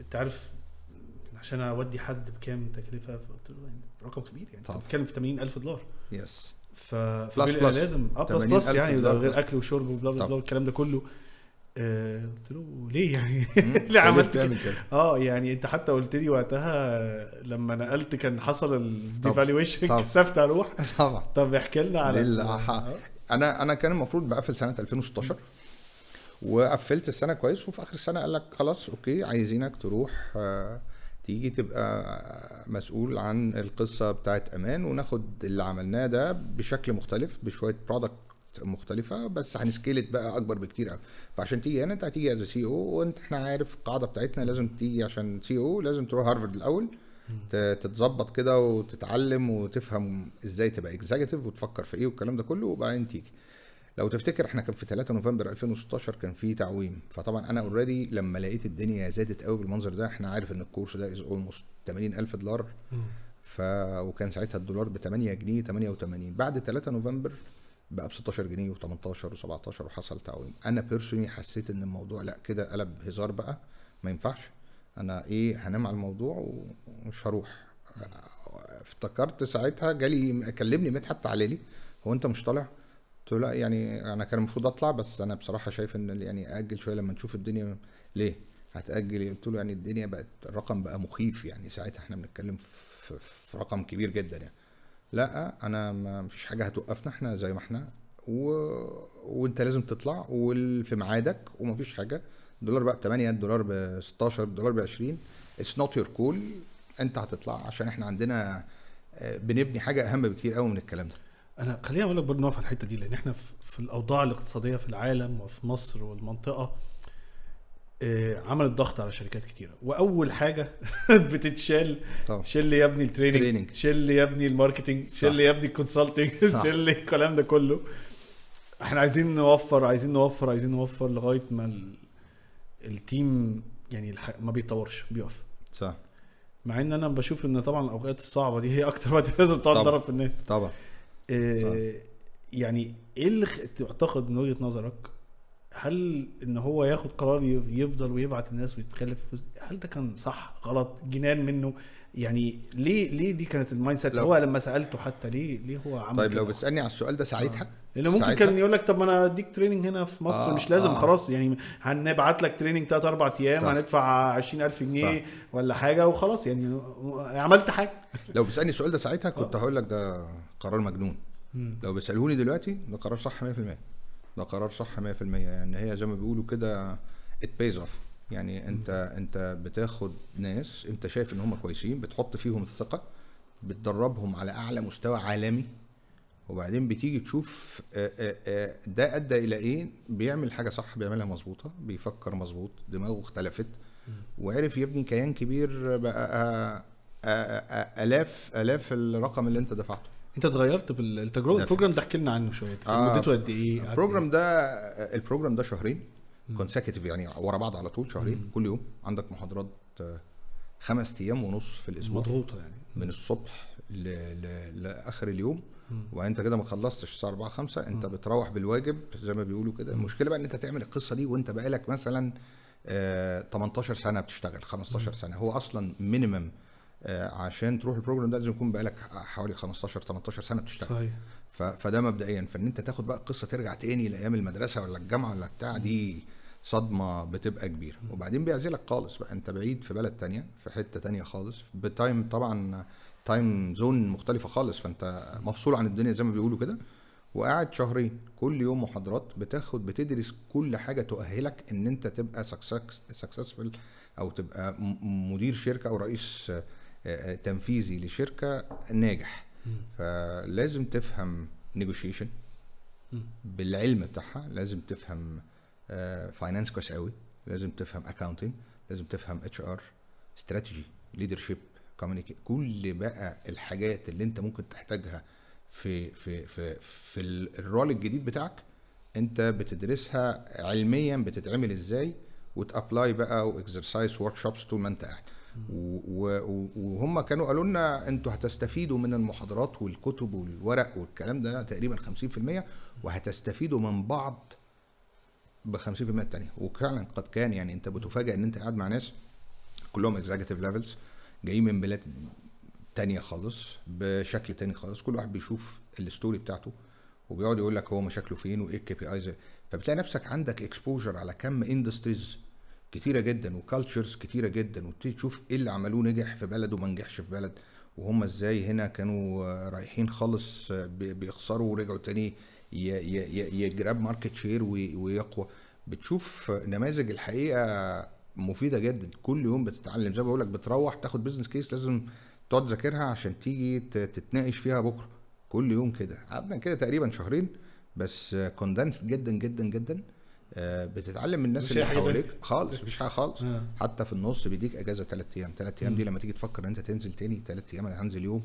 انت عارف عشان اودي حد بكام تكلفه قلت له يعني رقم كبير يعني طبعا. بتتكلم في 80000 دولار يس ف بلس بلس لازم اه بلس بلس يعني غير اكل وشرب وبلا بلا بلا والكلام ده كله قلت له ليه يعني ليه عملت كده؟ اه يعني انت حتى قلت لي وقتها لما نقلت كان حصل الديفالويشن كسفت اروح طبعا طب احكي لنا على آه. انا انا كان المفروض بقفل سنه 2016 وقفلت السنه كويس وفي اخر السنه قال لك خلاص اوكي عايزينك تروح آه، تيجي تبقى مسؤول عن القصه بتاعت امان وناخد اللي عملناه ده بشكل مختلف بشويه برودكت مختلفه بس هنسكيلت بقى اكبر بكتير قوي فعشان تيجي هنا انت هتيجي از سي او وانت احنا عارف القاعده بتاعتنا لازم تيجي عشان سي او e لازم تروح هارفرد الاول تتظبط كده وتتعلم وتفهم ازاي تبقى اكزيكتيف وتفكر في ايه والكلام ده كله وبعدين تيجي لو تفتكر احنا كان في 3 نوفمبر 2016 كان في تعويم فطبعا انا اوريدي لما لقيت الدنيا زادت قوي بالمنظر ده احنا عارف ان الكورس ده از اولموست 80000 دولار ف وكان ساعتها الدولار ب 8 جنيه 88 بعد 3 نوفمبر بقى ب 16 جنيه و18 و17 وحصل تعويم انا بيرسوني حسيت ان الموضوع لا كده قلب هزار بقى ما ينفعش انا ايه هنام على الموضوع ومش هروح افتكرت ساعتها جالي كلمني مدحت تعالى هو انت مش طالع قلت له لا يعني انا كان المفروض اطلع بس انا بصراحه شايف ان يعني اجل شويه لما نشوف الدنيا ليه هتاجل إيه؟ قلت له يعني الدنيا بقت الرقم بقى مخيف يعني ساعتها احنا بنتكلم في رقم كبير جدا يعني لا انا ما فيش حاجه هتوقفنا احنا زي ما احنا و... وانت لازم تطلع وفي ميعادك ومفيش حاجه الدولار بقى ب 8 الدولار ب 16 الدولار ب 20 اتس نوت يور كول انت هتطلع عشان احنا عندنا آه، بنبني حاجه اهم بكتير قوي من الكلام ده انا خليني اقول لك برضه نقف على الحته دي لان احنا في الاوضاع الاقتصاديه في العالم وفي مصر والمنطقه آه، عملت ضغط على شركات كتيره واول حاجه بتتشال طبعا. شيل يا ابني التريننج شيل يا ابني الماركتنج شيل يا ابني الكونسلتنج شيل الكلام ده كله احنا عايزين نوفر عايزين نوفر عايزين نوفر لغايه ما ال... التيم يعني الح... ما بيتطورش بيقف صح مع ان انا بشوف ان طبعا الاوقات الصعبه دي هي اكتر وقت لازم تقعد تضرب في الناس طبعا إيه طبعا. يعني ايه اللي تعتقد من وجهه نظرك هل ان هو ياخد قرار يفضل ويبعت الناس ويتخلف هل ده كان صح غلط جنان منه يعني ليه ليه دي كانت المايند سيت هو لما سالته حتى ليه ليه هو عمل طيب لو بتسالني على السؤال ده ساعتها آه. لانه ممكن كان يقول لك طب ما انا اديك تريننج هنا في مصر آه مش لازم آه. خلاص يعني هنبعت لك تريننج ثلاث اربع ايام هندفع 20000 جنيه ولا حاجه وخلاص يعني عملت حاجه لو بتسالني السؤال ده ساعتها كنت هقول لك ده قرار مجنون م. لو بيسالوني دلوقتي ده قرار صح 100% ده قرار صح 100% يعني هي زي ما بيقولوا كده ات بيز اوف يعني انت انت بتاخد ناس انت شايف ان هم كويسين بتحط فيهم الثقه بتدربهم على اعلى مستوى عالمي وبعدين بتيجي تشوف آه، آه، آه، ده ادى الى ايه بيعمل حاجه صح بيعملها مظبوطه بيفكر مظبوط دماغه اختلفت وعرف يبني كيان كبير بقى الاف الاف الرقم اللي انت دفعته انت اتغيرت بالتجربه البروجرام ده احكي لنا عنه شويه آه مدته قد ايه البروجرام إيه؟ ده البروجرام ده شهرين كونسكتيف يعني ورا بعض على طول شهرين مم. كل يوم عندك محاضرات آه، خمس ايام ونص في الاسبوع مضغوطه يعني من الصبح ل... ل... لاخر اليوم وانت كده ما خلصتش الساعه 4 5 انت بتروح بالواجب زي ما بيقولوا كده المشكله بقى ان انت تعمل القصه دي وانت بقالك مثلا آه 18 سنه بتشتغل 15 سنه هو اصلا مينيمم آه، عشان تروح البروجرام ده لازم يكون بقالك حوالي 15 18 سنه بتشتغل صحيح فده مبدئيا فان انت تاخد بقى القصه ترجع تاني لايام المدرسه ولا الجامعه ولا بتاع دي صدمه بتبقى كبيره وبعدين بيعزلك خالص بقى انت بعيد في بلد تانية في حته تانية خالص بتايم طبعا تايم زون مختلفه خالص فانت مفصول عن الدنيا زي ما بيقولوا كده وقاعد شهرين كل يوم محاضرات بتاخد بتدرس كل حاجه تؤهلك ان انت تبقى سكسسفل او تبقى مدير شركه او رئيس تنفيذي لشركه ناجح فلازم تفهم نيجوشيشن بالعلم بتاعها لازم تفهم فاينانس آه، كويس قوي لازم تفهم اكاونتنج لازم تفهم اتش ار استراتيجي ليدرشيب كل بقى الحاجات اللي انت ممكن تحتاجها في في في في الرول الجديد بتاعك انت بتدرسها علميا بتتعمل ازاي وتابلاي بقى واكسرسايز ورك شوبس طول ما انت قاعد وهم كانوا قالوا لنا انتوا هتستفيدوا من المحاضرات والكتب والورق والكلام ده تقريبا 50% وهتستفيدوا من بعض ب 50% الثانيه وفعلا قد كان يعني انت بتفاجئ ان انت قاعد مع ناس كلهم اكزيكتيف ليفلز جايين من بلاد تانية خالص بشكل تاني خالص كل واحد بيشوف الستوري بتاعته وبيقعد يقول لك هو مشاكله فين وايه الكي بي ايز فبتلاقي نفسك عندك اكسبوجر على كم اندستريز كتيره جدا وكالتشرز كتيره جدا وتبتدي تشوف ايه اللي عملوه نجح في بلد وما نجحش في بلد وهم ازاي هنا كانوا رايحين خالص بيخسروا ورجعوا تاني يجراب ماركت شير ويقوى بتشوف نماذج الحقيقه مفيده جدا كل يوم بتتعلم زي ما بقول لك بتروح تاخد بزنس كيس لازم تقعد تذاكرها عشان تيجي تتناقش فيها بكره كل يوم كده قعدنا كده تقريبا شهرين بس كوندنس جدا جدا جدا آه، بتتعلم من الناس اللي حواليك خالص مفيش حاجه خالص آه. حتى في النص بيديك اجازه ثلاث ايام ثلاث ايام دي لما تيجي تفكر ان انت تنزل تاني ثلاث ايام انا هنزل يوم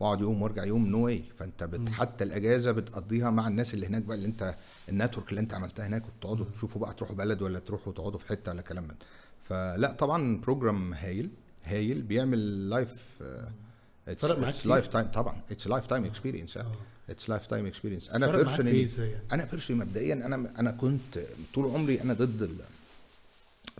واقعد يوم وارجع يوم نو واي فانت بت... حتى الاجازه بتقضيها مع الناس اللي هناك بقى اللي انت النتورك اللي انت عملتها هناك وتقعدوا تشوفوا بقى تروحوا بلد ولا تروحوا تقعدوا في حته ولا كلام من فلا طبعا بروجرام هايل هايل بيعمل لايف آه فرق معاك لايف تايم طبعا اتس لايف تايم اكسبيرينس اتس لايف تايم اكسبيرينس انا بيرسونالي يعني؟ انا بيرسونالي مبدئيا انا انا كنت طول عمري انا ضد ال...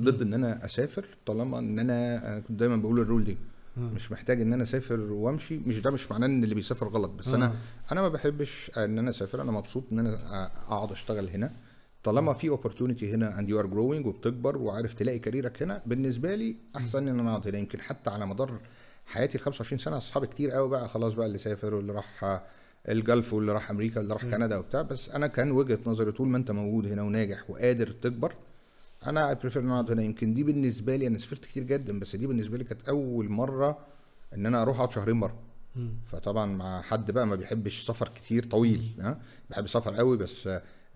ضد ان انا اسافر طالما ان انا انا كنت دايما بقول الرول دي مش محتاج ان انا اسافر وامشي مش ده مش معناه ان اللي بيسافر غلط بس انا آه. انا ما بحبش ان انا اسافر انا مبسوط ان انا اقعد اشتغل هنا طالما في اوبورتونيتي هنا اند يو ار جروينج وبتكبر وعارف تلاقي كاريرك هنا بالنسبه لي احسن ان انا اقعد هنا يمكن حتى على مدار حياتي ال 25 سنه اصحابي كتير قوي بقى خلاص بقى اللي سافر واللي راح الجلف واللي راح امريكا واللي راح كندا وبتاع بس انا كان وجهه نظري طول ما انت موجود هنا وناجح وقادر تكبر انا اي بريفير ان اقعد هنا يمكن دي بالنسبه لي انا سافرت كتير جدا بس دي بالنسبه لي كانت اول مره ان انا اروح اقعد شهرين بره فطبعا مع حد بقى ما بيحبش سفر كتير طويل ها بحب السفر قوي بس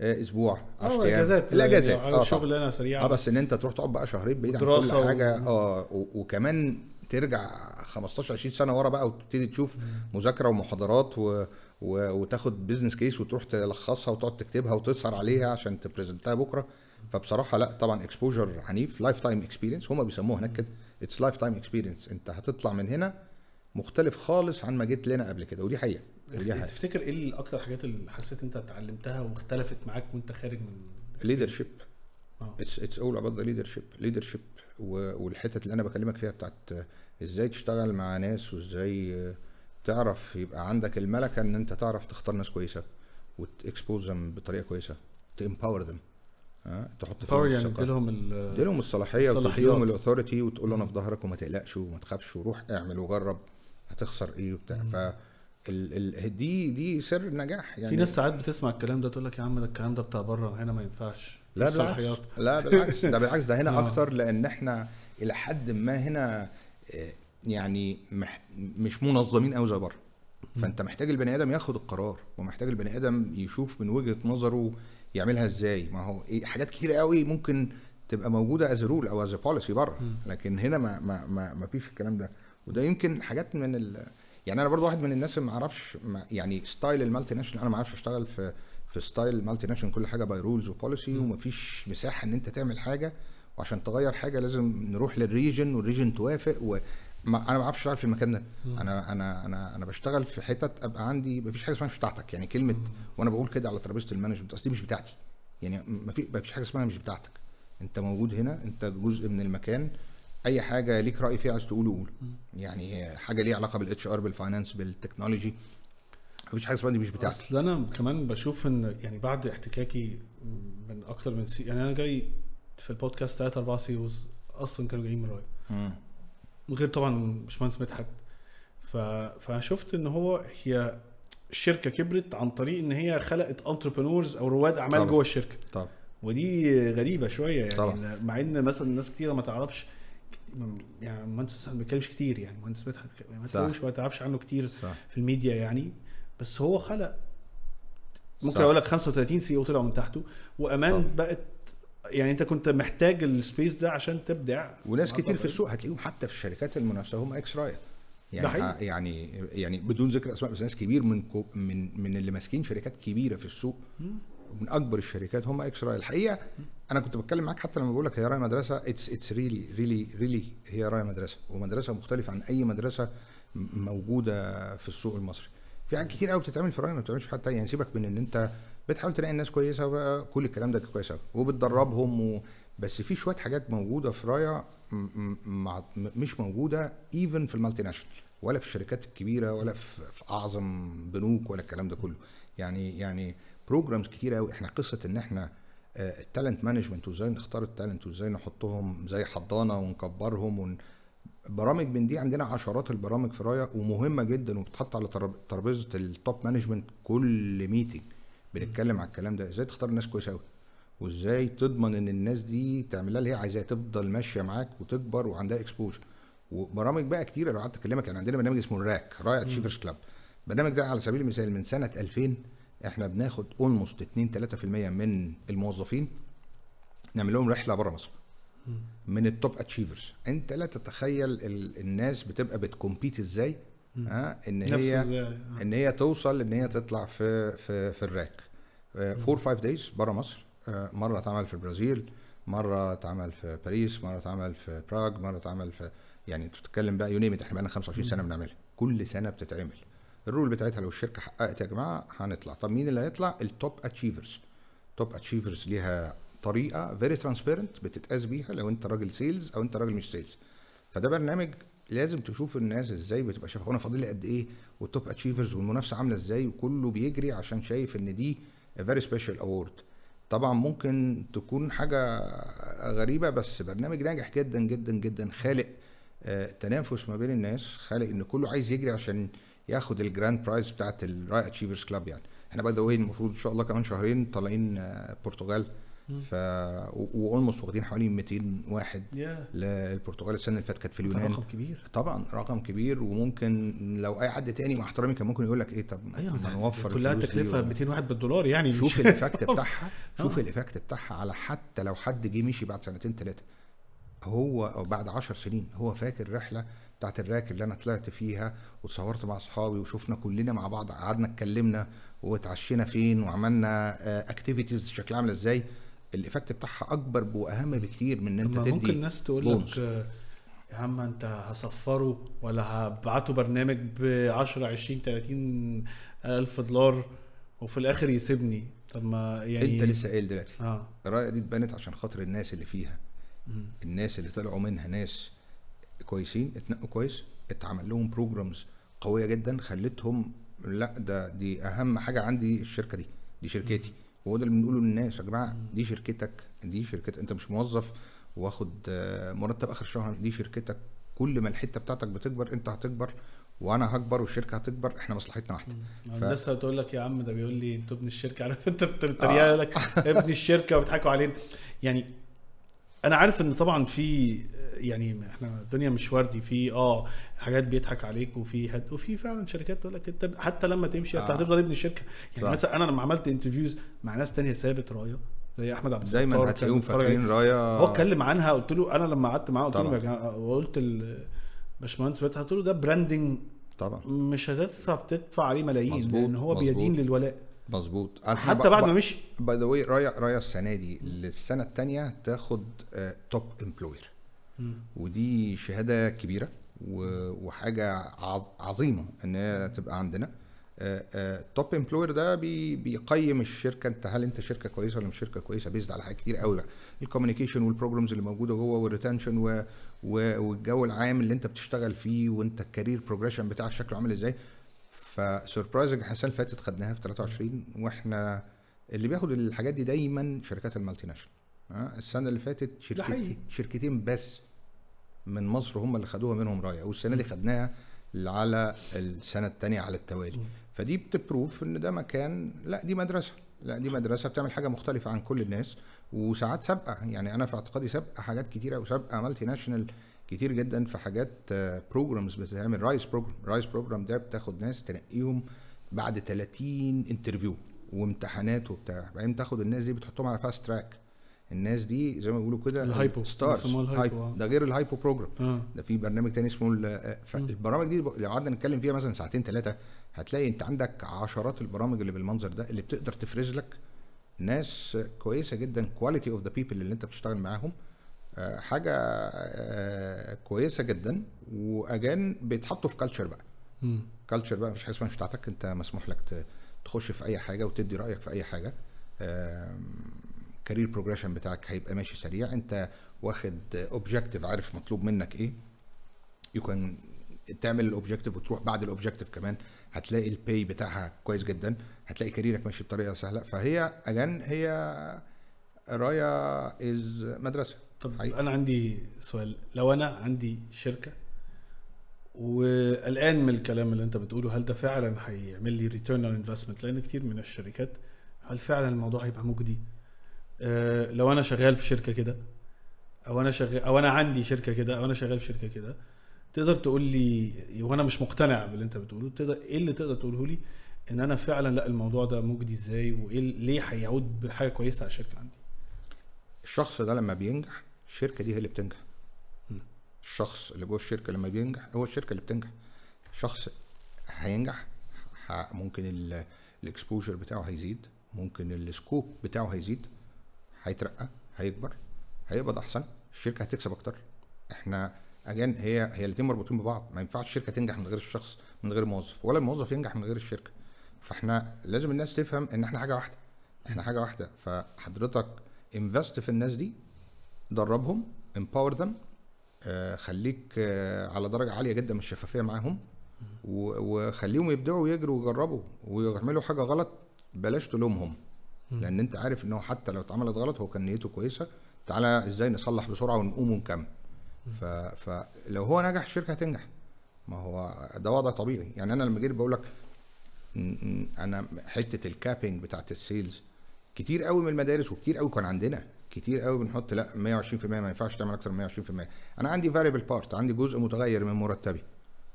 آه، اسبوع اه، عشان الاجازات الاجازات يعني اه انا سريعه اه بس ان انت تروح تقعد بقى شهرين بعيد عن كل حاجه اه وكمان ترجع 15 20 سنه ورا بقى وتبتدي تشوف مذاكره ومحاضرات و... و... وتاخد بزنس كيس وتروح تلخصها وتقعد تكتبها وتسهر عليها عشان تبرزنتها بكره فبصراحه لا طبعا اكسبوجر عنيف لايف تايم اكسبيرينس هم بيسموها هناك كده اتس لايف تايم اكسبيرينس انت هتطلع من هنا مختلف خالص عن ما جيت لنا قبل كده ودي حقيقه ودي حقيقه تفتكر ايه اكتر حاجات اللي حسيت انت اتعلمتها واختلفت معاك وانت خارج من ليدرشيب اتس اتس اول اباوت ذا ليدرشيب ليدرشيب والحتت اللي انا بكلمك فيها بتاعت ازاي تشتغل مع ناس وازاي تعرف يبقى عندك الملكه ان انت تعرف تختار ناس كويسه وتكسبوز بطريقه كويسه تمباور آه، ذم تحط فيهم يعني اديلهم تديلهم الصلاحيه وتديلهم الاثوريتي وتقول له انا في ظهرك وما تقلقش وما تخافش وروح اعمل وجرب هتخسر ايه وبتاع ف ال ال دي دي سر النجاح يعني في ناس ساعات بتسمع الكلام ده تقول لك يا عم ده الكلام ده بتاع بره هنا ما ينفعش لا بالعكس لا بالعكس ده بالعكس ده هنا آه. اكتر لان احنا الى حد ما هنا آه، يعني مح مش منظمين قوي زي بره فانت محتاج البني ادم ياخد القرار ومحتاج البني ادم يشوف من وجهه نظره يعملها ازاي ما هو إيه حاجات كتير قوي ممكن تبقى موجوده از رول او از بوليسي بره لكن هنا ما ما ما, ما فيش الكلام ده وده يمكن حاجات من ال... يعني انا برضو واحد من الناس اللي ما اعرفش يعني ستايل المالتي ناشونال انا ما اعرفش اشتغل في في ستايل مالتي ناشونال كل حاجه باي رولز وبوليسي ومفيش مساحه ان انت تعمل حاجه وعشان تغير حاجه لازم نروح للريجن والريجن توافق و ما انا ما بعرفش اشتغل في المكان ده انا انا انا انا بشتغل في حتت ابقى عندي ما فيش حاجه اسمها مش بتاعتك يعني كلمه مم. وانا بقول كده على ترابيزه المانجمنت اصل دي مش بتاعتي يعني ما في ما فيش حاجه اسمها مش بتاعتك انت موجود هنا انت جزء من المكان اي حاجه ليك راي فيها عايز تقوله قول يعني حاجه ليها علاقه بالاتش ار بالفاينانس بالتكنولوجي مفيش حاجه اسمها دي مش بتاعتي اصل انا كمان بشوف ان يعني بعد احتكاكي من اكتر من سي يعني انا جاي في البودكاست ثلاث اربع سيوز اصلا كانوا جايين من رايي غير طبعا باشمهندس مدحت ف... فانا شفت ان هو هي الشركه كبرت عن طريق ان هي خلقت انتربرونورز او رواد اعمال طبعا. جوه الشركه طبعا ودي غريبه شويه يعني طبعا. مع ان مثلا ناس كتيره ما تعرفش يعني مهندس ما بيتكلمش كتير يعني مهندس مدحت ما تلاقوش ما تعرفش عنه كتير صح. في الميديا يعني بس هو خلق ممكن اقول لك 35 سي او طلعوا من تحته وامان طبعا. بقت يعني انت كنت محتاج السبيس ده عشان تبدع وناس كتير في السوق هتلاقيهم حتى في الشركات المنافسه هم اكس رايت يعني آه، يعني يعني بدون ذكر اسماء بس ناس كبير من من من اللي ماسكين شركات كبيره في السوق من اكبر الشركات هم اكس راي الحقيقه انا كنت بتكلم معاك حتى لما بقول لك هي راي مدرسه اتس اتس ريلي ريلي ريلي هي راي مدرسه ومدرسه مختلفه عن اي مدرسه موجوده في السوق المصري في حاجات كتير قوي بتتعمل في الراي ما بتتعملش في حد تاني يعني سيبك من ان انت بتحاول تلاقي الناس كويسه بقى كل الكلام ده كويس قوي وبتدربهم و... بس في شويه حاجات موجوده في رايا م... مش موجوده ايفن في المالتي ناشونال ولا في الشركات الكبيره ولا في, في اعظم بنوك ولا الكلام ده كله يعني يعني بروجرامز كتير قوي احنا قصه ان احنا التالنت آه، مانجمنت وازاي نختار التالنت وازاي نحطهم زي حضانه ونكبرهم ون... برامج من دي عندنا عشرات البرامج في رايا ومهمه جدا وبتتحط على ترابيزه التوب مانجمنت كل ميتنج بنتكلم على الكلام ده ازاي تختار ناس كويسه قوي وازاي تضمن ان الناس دي تعملها اللي هي عايزاها تفضل ماشيه معاك وتكبر وعندها اكسبوجر وبرامج بقى كتيره لو قعدت اكلمك يعني عندنا برنامج اسمه الراك رايا تشيفرز كلاب البرنامج ده على سبيل المثال من سنه 2000 احنا بناخد اولموست 2 3% من الموظفين نعمل لهم رحله بره مصر من التوب اتشيفرز انت لا تتخيل ال... الناس بتبقى بتكومبيت ازاي ها ان هي آه. ان هي توصل ان هي تطلع في في في الراك فور فايف دايز بره مصر آه، مره اتعمل في البرازيل مره اتعمل في باريس مره اتعمل في براغ مره اتعمل في يعني انت بتتكلم بقى يونيمت احنا بقالنا 25 سنه بنعملها كل سنه بتتعمل الرول بتاعتها لو الشركه حققت يا جماعه هنطلع طب مين اللي هيطلع التوب اتشيفرز توب اتشيفرز ليها طريقه فيري ترانسبيرنت بتتقاس بيها لو انت راجل سيلز او انت راجل مش سيلز فده برنامج لازم تشوف الناس ازاي بتبقى شايفه انا فاضل لي قد ايه والتوب اتشيفرز والمنافسه عامله ازاي وكله بيجري عشان شايف ان دي فيري سبيشال اوورد طبعا ممكن تكون حاجه غريبه بس برنامج ناجح جدا جدا جدا خالق آه، تنافس ما بين الناس خالق ان كله عايز يجري عشان ياخد الجراند برايز بتاعت الراي اتشيفرز كلاب يعني احنا باي ذا واي المفروض ان شاء الله كمان شهرين طالعين البرتغال آه، ف واولموست واخدين حوالي 200 واحد yeah. للبرتغال السنه اللي فاتت كانت في اليونان رقم كبير طبعا رقم كبير وممكن لو اي حد تاني مع احترامي كان ممكن يقول لك ايه طب ايوه نوفر كلها تكلفه 200 واحد بالدولار يعني شوف الايفكت بتاعها شوف الايفكت بتاعها على حتى لو حد جه مشي بعد سنتين ثلاثه هو او بعد 10 سنين هو فاكر الرحله بتاعت الراك اللي انا طلعت فيها واتصورت مع اصحابي وشفنا كلنا مع بعض قعدنا اتكلمنا واتعشينا فين وعملنا اكتيفيتيز آه، شكلها عامله ازاي الايفكت بتاعها اكبر واهم بكتير من ان انت تدي ممكن الناس تقول لك يا عم انت هصفره ولا هبعته برنامج ب 10 20 30 الف دولار وفي الاخر يسيبني طب ما يعني انت لسه قايل دلوقتي اه الرايه دي اتبنت عشان خاطر الناس اللي فيها الناس اللي طلعوا منها ناس كويسين اتنقوا كويس اتعمل لهم بروجرامز قويه جدا خلتهم لا ده دي اهم حاجه عندي الشركه دي دي شركتي م. وهو ده اللي بنقوله للناس يا جماعه دي شركتك دي شركتك انت مش موظف واخد مرتب اخر شهر دي شركتك كل ما الحته بتاعتك بتكبر انت هتكبر وانا هكبر والشركه هتكبر احنا مصلحتنا واحده الناس لسه هتقول لك يا عم ده بيقول لي انت ابن الشركه عارف انت بتتريق آه. لك ابن الشركه وبيضحكوا علينا يعني انا عارف ان طبعا في يعني احنا الدنيا مش وردي في اه حاجات بيضحك عليك وفي هد وفي فعلا شركات تقول لك انت حتى لما تمشي انت آه. هتفضل ابن الشركه يعني صح. مثلا انا لما عملت انترفيوز مع ناس تانية ثابت رايه زي احمد عبد دايما هتلاقيهم فاكرين رايه هو اتكلم عنها قلت له انا لما قعدت معاه قلت له يا جماعه وقلت الباشمهندس فتحي قلت له ده براندنج طبعا مش هتعرف تدفع عليه ملايين مزبوط. لان هو مزبوط. بيدين للولاء مظبوط حتى بعد ما مشي باي ذا واي رايا رايا السنه دي للسنه الثانيه تاخد توب uh, امبلوير ودي شهاده كبيره وحاجه عظيمه ان هي تبقى عندنا توب uh, امبلوير uh, ده بي بيقيم الشركه انت هل انت شركه كويسه ولا مش شركه كويسه بيزد على حاجات كتير قوي بقى الكوميونيكيشن والبروجرامز اللي موجوده جوه والريتنشن والجو العام اللي انت بتشتغل فيه وانت الكارير بروجريشن بتاعك شكله عامل ازاي فسربرايزنج حسن فاتت خدناها في 23 واحنا اللي بياخد الحاجات دي دايما شركات المالتي ناشونال السنه اللي فاتت شركتين شركتين بس من مصر هم اللي خدوها منهم رايه والسنه دي خدناها على السنه الثانيه على التوالي فدي بتبروف ان ده مكان لا دي مدرسه لا دي مدرسه بتعمل حاجه مختلفه عن كل الناس وساعات سابقه يعني انا في اعتقادي سابقه حاجات كتيره وسابقه مالتي ناشونال كتير جدا في حاجات بروجرامز آه، بتتعمل رايس بروجرام رايس بروجرام ده بتاخد ناس تنقيهم بعد 30 انترفيو وامتحانات وبتاع بعدين تاخد الناس دي بتحطهم على فاست تراك الناس دي زي ما بيقولوا كده الهايبو ستارز الهايبو ده غير الهايبو آه. بروجرام ده في برنامج تاني اسمه آه، فالبرامج دي لو قعدنا نتكلم فيها مثلا ساعتين ثلاثه هتلاقي انت عندك عشرات البرامج اللي بالمنظر ده اللي بتقدر تفرز لك ناس كويسه جدا كواليتي اوف ذا بيبل اللي انت بتشتغل معاهم حاجه آه، كويسه جدا واجان بيتحطوا في كلتشر بقى كلتشر بقى مفيش حاجه اسمها مش بتاعتك انت مسموح لك تخش في اي حاجه وتدي رايك في اي حاجه كارير بروجريشن بتاعك هيبقى ماشي سريع انت واخد اوبجيكتيف عارف مطلوب منك ايه يو كان تعمل الاوبجيكتيف وتروح بعد الاوبجيكتيف كمان هتلاقي الباي بتاعها كويس جدا هتلاقي كاريرك ماشي بطريقه سهله فهي اجان هي رايا از مدرسه طب حقيقة. انا عندي سؤال لو انا عندي شركه وقلقان من الكلام اللي انت بتقوله هل ده فعلا هيعمل لي ريتيرن اون انفستمنت لان كتير من الشركات هل فعلا الموضوع هيبقى مجدي أه لو انا شغال في شركه كده او انا شغال او انا عندي شركه كده او انا شغال في شركه كده تقدر تقول لي وانا مش مقتنع باللي انت بتقوله تقدر ايه اللي تقدر تقوله لي ان انا فعلا لا الموضوع ده مجدي ازاي وايه ليه هيعود بحاجه كويسه على الشركه عندي الشخص ده لما بينجح الشركه دي هي اللي بتنجح الشخص اللي جوه الشركه لما بينجح هو الشركه اللي بتنجح شخص هينجح ممكن الاكسبوجر بتاعه هيزيد ممكن السكوب بتاعه هيزيد هيترقى هيكبر هيقبض احسن الشركه هتكسب اكتر احنا اجان هي هي الاثنين مربوطين ببعض ما ينفعش الشركه تنجح من غير الشخص من غير الموظف ولا الموظف ينجح من غير الشركه فاحنا لازم الناس تفهم ان احنا حاجه واحده احنا حاجه واحده فحضرتك انفست في الناس دي دربهم empower them آه، خليك آه، على درجه عاليه جدا من الشفافيه معاهم وخليهم يبدعوا ويجروا ويجربوا ويعملوا حاجه غلط بلاش تلومهم لان انت عارف انه حتى لو اتعملت غلط هو كان نيته كويسه تعالى ازاي نصلح بسرعه ونقوم ونكمل ف... فلو هو نجح الشركه هتنجح ما هو ده وضع طبيعي يعني انا لما جيت بقول لك انا حته الكابينج بتاعت السيلز كتير قوي من المدارس وكتير قوي كان عندنا كتير قوي بنحط لا 120% ما ينفعش تعمل اكتر من 120% انا عندي فاريبل بارت عندي جزء متغير من مرتبي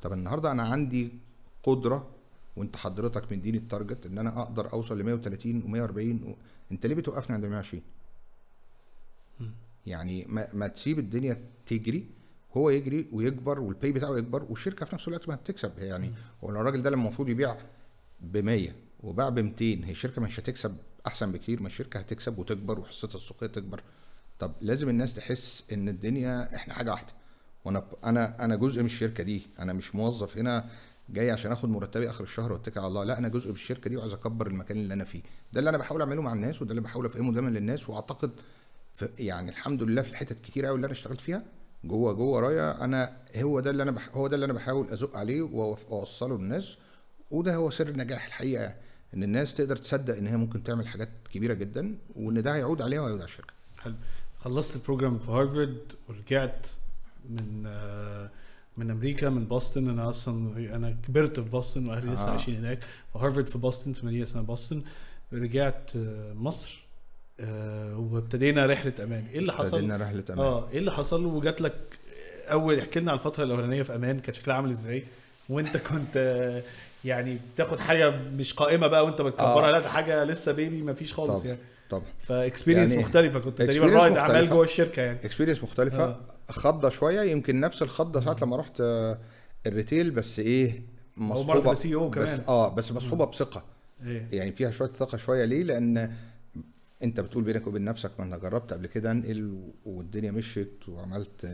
طب النهارده انا عندي قدره وانت حضرتك مديني التارجت ان انا اقدر اوصل ل 130 و140 و... انت ليه بتوقفني عند 120 يعني ما, ما تسيب الدنيا تجري هو يجري ويكبر والبي بتاعه يكبر والشركه في نفس الوقت ما بتكسب يعني هو الراجل ده لما المفروض يبيع ب 100 وباع ب 200 هي الشركه مش هتكسب احسن بكتير ما الشركه هتكسب وتكبر وحصتها السوقيه تكبر طب لازم الناس تحس ان الدنيا احنا حاجه واحده وانا انا انا جزء من الشركه دي انا مش موظف هنا جاي عشان اخد مرتبي اخر الشهر واتكل على الله لا انا جزء من الشركه دي وعايز اكبر المكان اللي انا فيه ده اللي انا بحاول اعمله مع الناس وده اللي بحاول افهمه دايما للناس واعتقد يعني الحمد لله في الحتت كتير قوي اللي انا اشتغلت فيها جوه جوه رايا انا هو ده اللي انا بح... هو ده اللي انا بحاول ازق عليه واوصله للناس وده هو سر النجاح الحقيقه يعني. ان الناس تقدر تصدق ان هي ممكن تعمل حاجات كبيره جدا وان ده هيعود عليها وهيعود على الشركه حلو خلصت البروجرام في هارفرد ورجعت من آه، من امريكا من بوسطن انا اصلا انا كبرت في بوسطن واهلي لسه آه. عايشين هناك في هارفرد في بوسطن في مدينه اسمها بوسطن رجعت آه، مصر آه، وابتدينا رحله امان ايه اللي حصل ابتدينا رحله امان اه ايه اللي حصل وجات لك اول احكي لنا على الفتره الاولانيه في امان كان شكلها عامل ازاي وانت كنت يعني بتاخد حاجه مش قائمه بقى وانت بتكبرها آه. لا ده حاجه لسه بيبي ما فيش خالص طبعا. يعني طبعا فاكسبيرينس يعني مختلفه كنت تقريبا رائد اعمال جوه الشركه يعني اكسبيرينس مختلفه آه. خضه شويه يمكن نفس الخضه ساعه لما رحت آه، الريتيل بس ايه مصحوبه سي او كمان بس اه بس مصحوبه بثقه إيه؟ يعني فيها شويه ثقه شويه ليه لان انت بتقول بينك وبين نفسك ما انا جربت قبل كده انقل والدنيا مشيت وعملت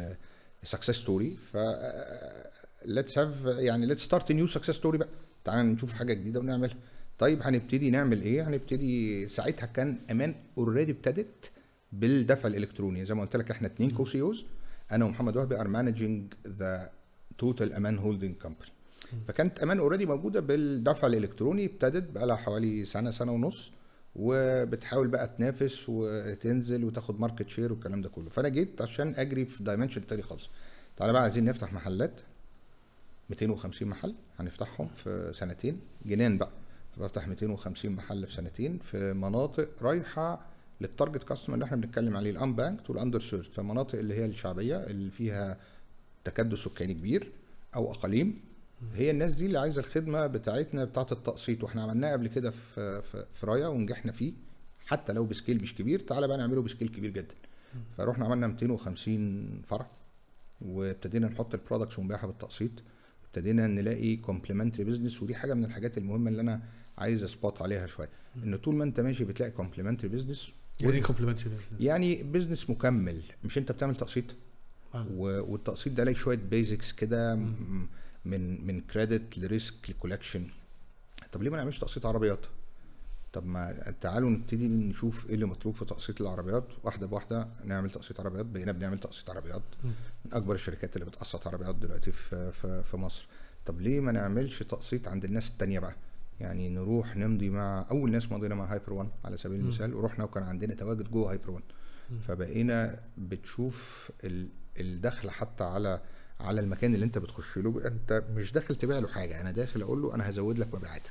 سكسس آه، ستوري ف ليتس آه، هاف يعني ليتس ستارت نيو سكسس ستوري بقى تعالى نشوف حاجه جديده ونعملها طيب هنبتدي نعمل ايه هنبتدي ساعتها كان امان اوريدي ابتدت بالدفع الالكتروني زي ما قلت لك احنا اتنين كوسيوز انا ومحمد وهبي ار مانجينج ذا توتال امان هولدنج كومباني فكانت امان اوريدي موجوده بالدفع الالكتروني ابتدت بقى لها حوالي سنه سنه ونص وبتحاول بقى تنافس وتنزل وتاخد ماركت شير والكلام ده كله فانا جيت عشان اجري في دايمنشن تاني خالص تعالى بقى عايزين نفتح محلات 250 محل هنفتحهم في سنتين جنان بقى بفتح 250 محل في سنتين في مناطق رايحه للتارجت كاستمر اللي احنا بنتكلم عليه الان بانك والاندر سيرت فالمناطق اللي هي الشعبيه اللي فيها تكدس سكاني كبير او اقاليم هي الناس دي اللي عايزه الخدمه بتاعتنا بتاعه التقسيط واحنا عملناها قبل كده في في رايا ونجحنا فيه حتى لو بسكيل مش كبير تعالى بقى نعمله بسكيل كبير جدا فروحنا عملنا 250 فرع وابتدينا نحط البرودكتس ونبيعها بالتقسيط ابتدينا نلاقي كومبلمنتري بزنس ودي حاجه من الحاجات المهمه اللي انا عايز اسبوت عليها شويه ان طول ما انت ماشي بتلاقي كومبلمنتري بزنس يعني كومبلمنتري بزنس إيه يعني بزنس مكمل مش انت بتعمل تقسيط آه. والتقسيط ده عليه شويه بيزكس كده من من كريدت لريسك لكولكشن طب ليه ما نعملش تقسيط عربيات طب ما تعالوا نبتدي نشوف ايه اللي مطلوب في تقسيط العربيات واحده بواحده نعمل تقسيط عربيات بقينا بنعمل تقسيط عربيات من اكبر الشركات اللي بتقسط عربيات دلوقتي في في, في مصر طب ليه ما نعملش تقسيط عند الناس التانية بقى يعني نروح نمضي مع اول ناس مضينا مع هايبر 1 على سبيل المثال ورحنا وكان عندنا تواجد جوه هايبر 1 فبقينا بتشوف الدخل حتى على على المكان اللي انت بتخش له انت مش داخل تبيع له حاجه انا داخل اقول له انا هزود لك مبيعاتك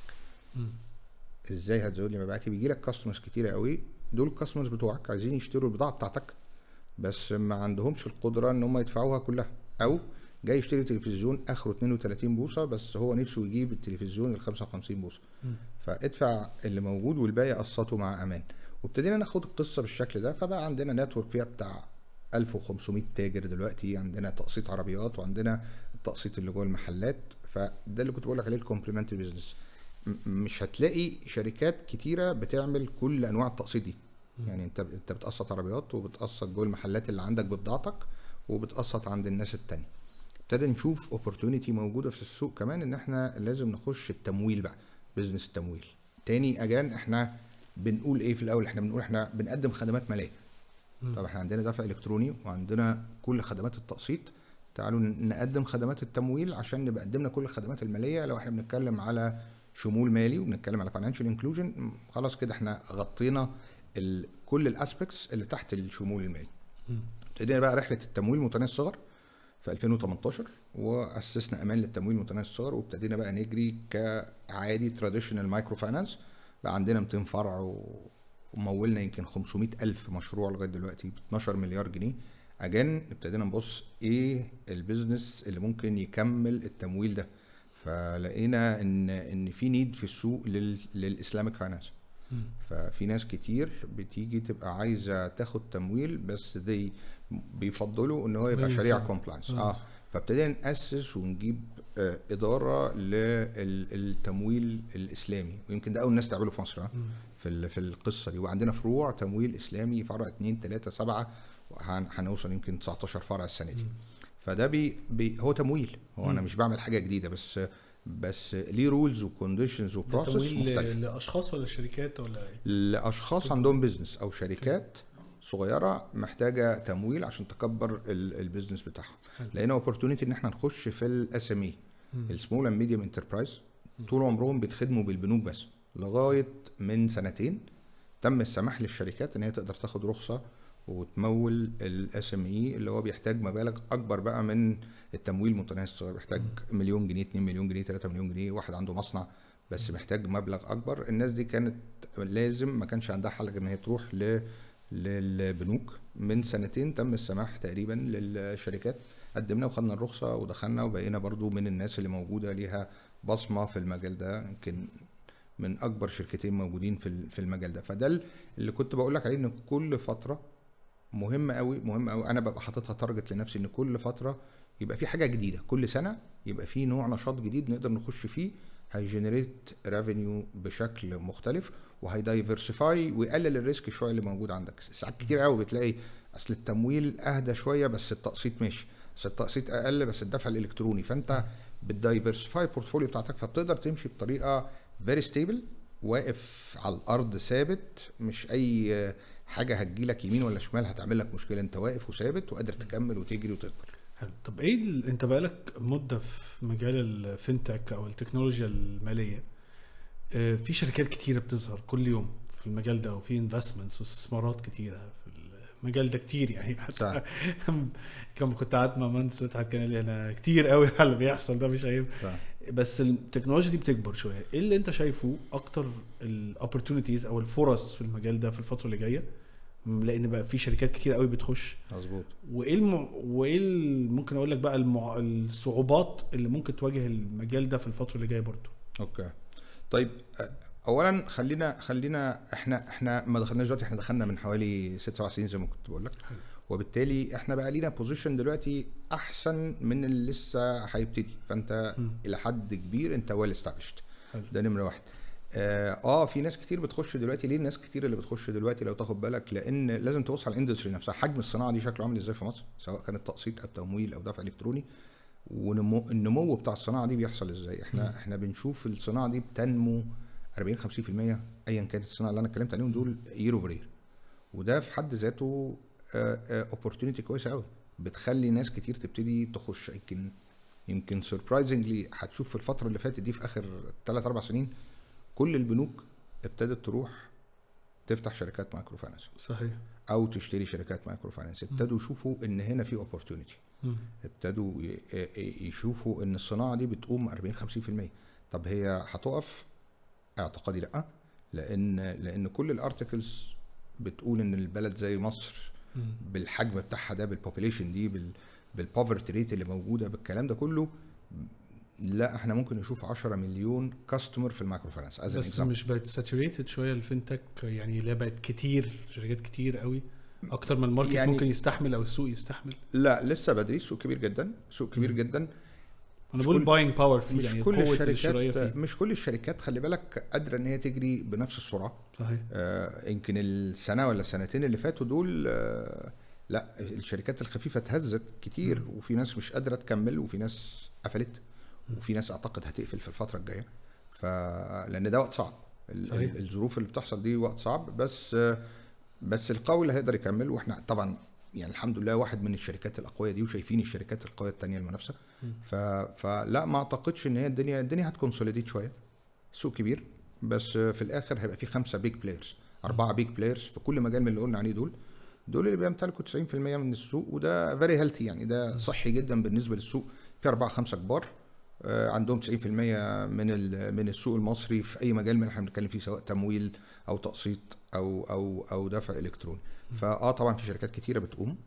ازاي هتزود لي مبيعاتي بيجي لك كاستمرز كتيره قوي دول الكاستمرز بتوعك عايزين يشتروا البضاعه بتاعتك بس ما عندهمش القدره ان هم يدفعوها كلها او جاي يشتري تلفزيون اخره 32 بوصه بس هو نفسه يجيب التلفزيون ال 55 بوصه فادفع اللي موجود والباقي قسطه مع امان وابتدينا ناخد القصه بالشكل ده فبقى عندنا نتورك فيها بتاع 1500 تاجر دلوقتي عندنا تقسيط عربيات وعندنا التقسيط اللي جوه المحلات فده اللي كنت بقول لك عليه الكومبلمنتري بزنس مش هتلاقي شركات كتيره بتعمل كل انواع التقسيط دي يعني انت انت بتقسط عربيات وبتقسط جوه المحلات اللي عندك ببضاعتك وبتقسط عند الناس التانية ابتدى نشوف اوبورتونيتي موجوده في السوق كمان ان احنا لازم نخش التمويل بقى بزنس التمويل تاني اجان احنا بنقول ايه في الاول احنا بنقول احنا بنقدم خدمات ماليه طب احنا عندنا دفع الكتروني وعندنا كل خدمات التقسيط تعالوا نقدم خدمات التمويل عشان نبقى قدمنا كل الخدمات الماليه لو احنا بنتكلم على شمول مالي وبنتكلم على فاينانشال انكلوجن خلاص كده احنا غطينا كل الاسبكتس اللي تحت الشمول المالي ابتدينا بقى رحله التمويل متناهي الصغر في 2018 واسسنا امان للتمويل متناهي الصغر وابتدينا بقى نجري كعادي تراديشنال مايكرو فاينانس بقى عندنا 200 فرع ومولنا يمكن 500 الف مشروع لغايه دلوقتي ب 12 مليار جنيه اجان ابتدينا نبص ايه البيزنس اللي ممكن يكمل التمويل ده فلقينا ان ان في نيد في السوق للاسلامك فاينانس ففي ناس كتير بتيجي تبقى عايزه تاخد تمويل بس زي بيفضلوا ان هو يبقى شريعه كومبلاينس اه فابتدينا ناسس ونجيب آه اداره للتمويل الاسلامي ويمكن ده اول ناس تعمله في مصر آه. في في القصه دي وعندنا فروع تمويل اسلامي فرع 2 3 7 هنوصل يمكن 19 فرع السنه دي فده بي بي هو تمويل هو انا مش بعمل حاجه جديده بس بس ليه رولز وكونديشنز وبروسس مختلف لاشخاص ولا شركات ولا ايه؟ لاشخاص عندهم بزنس او شركات صغيره محتاجه تمويل عشان تكبر البيزنس بتاعها لان اوبورتونيتي ان احنا نخش في الاس ام اي السمول اند ميديوم انتربرايز طول عمرهم بيتخدموا بالبنوك بس لغايه من سنتين تم السماح للشركات ان هي تقدر تاخد رخصه وتمول الاس ام اي اللي هو بيحتاج مبالغ اكبر بقى من التمويل المتناهي الصغير بيحتاج مليون جنيه 2 مليون جنيه 3 مليون جنيه واحد عنده مصنع بس محتاج مبلغ اكبر الناس دي كانت لازم ما كانش عندها حل ان هي تروح ل للبنوك من سنتين تم السماح تقريبا للشركات قدمنا وخدنا الرخصة ودخلنا وبقينا برضو من الناس اللي موجودة ليها بصمة في المجال ده يمكن من أكبر شركتين موجودين في المجال ده فده اللي كنت بقول لك عليه إن كل فترة مهم قوي مهم قوي انا ببقى حاططها تارجت لنفسي ان كل فتره يبقى في حاجه جديده كل سنه يبقى في نوع نشاط جديد نقدر نخش فيه هيجنريت ريفينيو بشكل مختلف وهيدايفرسيفاي ويقلل الريسك شويه اللي موجود عندك ساعات كتير قوي بتلاقي اصل التمويل اهدى شويه بس التقسيط ماشي بس التقسيط اقل بس الدفع الالكتروني فانت بتدايفرسيفاي البورتفوليو بتاعتك فبتقدر تمشي بطريقه فيري ستيبل واقف على الارض ثابت مش اي حاجه هتجيلك يمين ولا شمال هتعمل لك مشكله انت واقف وثابت وقادر تكمل وتجري وتكبر حلو طب ايه ال... انت بقالك مده في مجال الفنتك او التكنولوجيا الماليه آه، في شركات كتيره بتظهر كل يوم في المجال ده وفي انفستمنتس واستثمارات كتيره المجال ده كتير يعني حتى كم كنت قاعد مع مهندس مدحت كان لي انا كتير قوي على اللي بيحصل ده مش عيب بس التكنولوجيا دي بتكبر شويه ايه اللي انت شايفه اكتر الاوبورتونيتيز او الفرص في المجال ده في الفتره اللي جايه لان بقى في شركات كتير قوي بتخش مظبوط وايه الم... وايه ممكن اقول لك بقى المع... الصعوبات اللي ممكن تواجه المجال ده في الفتره اللي جايه برضه اوكي طيب اولا خلينا خلينا احنا احنا ما دخلناش دلوقتي احنا دخلنا من حوالي ست سبع سنين زي ما كنت بقول لك وبالتالي احنا بقى لينا بوزيشن دلوقتي احسن من اللي لسه هيبتدي فانت م. الى حد كبير انت ويل استابلشت ده نمره واحد آه،, آه, في ناس كتير بتخش دلوقتي ليه الناس كتير اللي بتخش دلوقتي لو تاخد بالك لان لازم تبص على الاندستري نفسها حجم الصناعه دي شكله عامل ازاي في مصر سواء كانت تقسيط او تمويل او دفع الكتروني ونمو النمو بتاع الصناعه دي بيحصل ازاي احنا م. احنا بنشوف الصناعه دي بتنمو 40 50% ايا كانت الصناعه اللي انا اتكلمت عليهم دول يير اوفر يير وده في حد ذاته اوبورتيونيتي كويسه قوي بتخلي ناس كتير تبتدي تخش يمكن يمكن سربرايزنجلي هتشوف في الفتره اللي فاتت دي في اخر 3 4 سنين كل البنوك ابتدت تروح تفتح شركات مايكرو فاينانس صحيح او تشتري شركات مايكرو فاينانس ابتدوا يشوفوا ان هنا في اوبورتيونيتي ابتدوا يشوفوا ان الصناعه دي بتقوم 40 50% طب هي هتقف اعتقادي لا لان لان كل الارتكلز بتقول ان البلد زي مصر بالحجم بتاعها ده بالبوبوليشن دي بالبوفرتي ريت اللي موجوده بالكلام ده كله لا احنا ممكن نشوف 10 مليون كاستمر في المايكرو فاينانس بس example. مش بقت ساتوريتد شويه الفنتك يعني لا بقت كتير شركات كتير قوي اكتر من الماركت يعني ممكن يستحمل او السوق يستحمل لا لسه بدري السوق كبير جدا سوق كبير جدا انا بقول باينج باور فيه مش يعني كل الشركات فيه. مش كل الشركات خلي بالك قادره ان هي تجري بنفس السرعه صحيح آه يمكن السنه ولا السنتين اللي فاتوا دول آه لا الشركات الخفيفه اتهزت كتير م. وفي ناس مش قادره تكمل وفي ناس قفلت وفي ناس اعتقد هتقفل في الفتره الجايه فلان ده وقت صعب صحيح. الظروف اللي بتحصل دي وقت صعب بس آه بس القوي اللي هيقدر يكمل واحنا طبعا يعني الحمد لله واحد من الشركات الاقويه دي وشايفين الشركات القويه الثانيه المنافسه ف... فلا ما اعتقدش ان هي الدنيا الدنيا هتكونسوليديت شويه سوق كبير بس في الاخر هيبقى في خمسه بيج بلايرز اربعه بيج بلايرز في كل مجال من اللي قلنا عليه دول دول اللي بيمتلكوا 90% من السوق وده فيري هيلثي يعني ده صحي جدا بالنسبه للسوق في اربعه خمسه كبار آه، عندهم 90% من من السوق المصري في اي مجال من اللي احنا بنتكلم فيه سواء تمويل او تقسيط او او او دفع الكتروني فاه طبعا في شركات كتيره بتقوم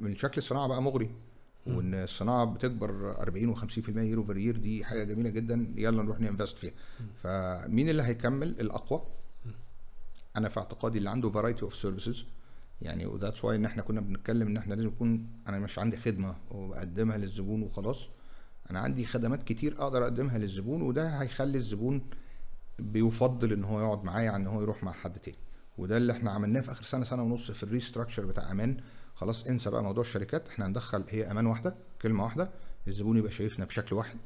من شكل الصناعه بقى مغري وان الصناعه بتكبر 40 و50% يير اوفر يير دي حاجه جميله جدا يلا نروح ننفست فيها فمين اللي هيكمل الاقوى انا في اعتقادي اللي عنده فرايتي اوف سيرفيسز يعني وذاتس واي ان احنا كنا بنتكلم ان احنا لازم يكون انا مش عندي خدمه وبقدمها للزبون وخلاص انا عندي خدمات كتير اقدر اقدمها للزبون وده هيخلي الزبون بيفضل ان هو يقعد معايا عن ان هو يروح مع حد تاني وده اللي احنا عملناه في اخر سنه سنه ونص في الريستراكشر بتاع امان خلاص انسى بقى موضوع الشركات احنا هندخل هي امان واحده كلمه واحده الزبون يبقى شايفنا بشكل واحد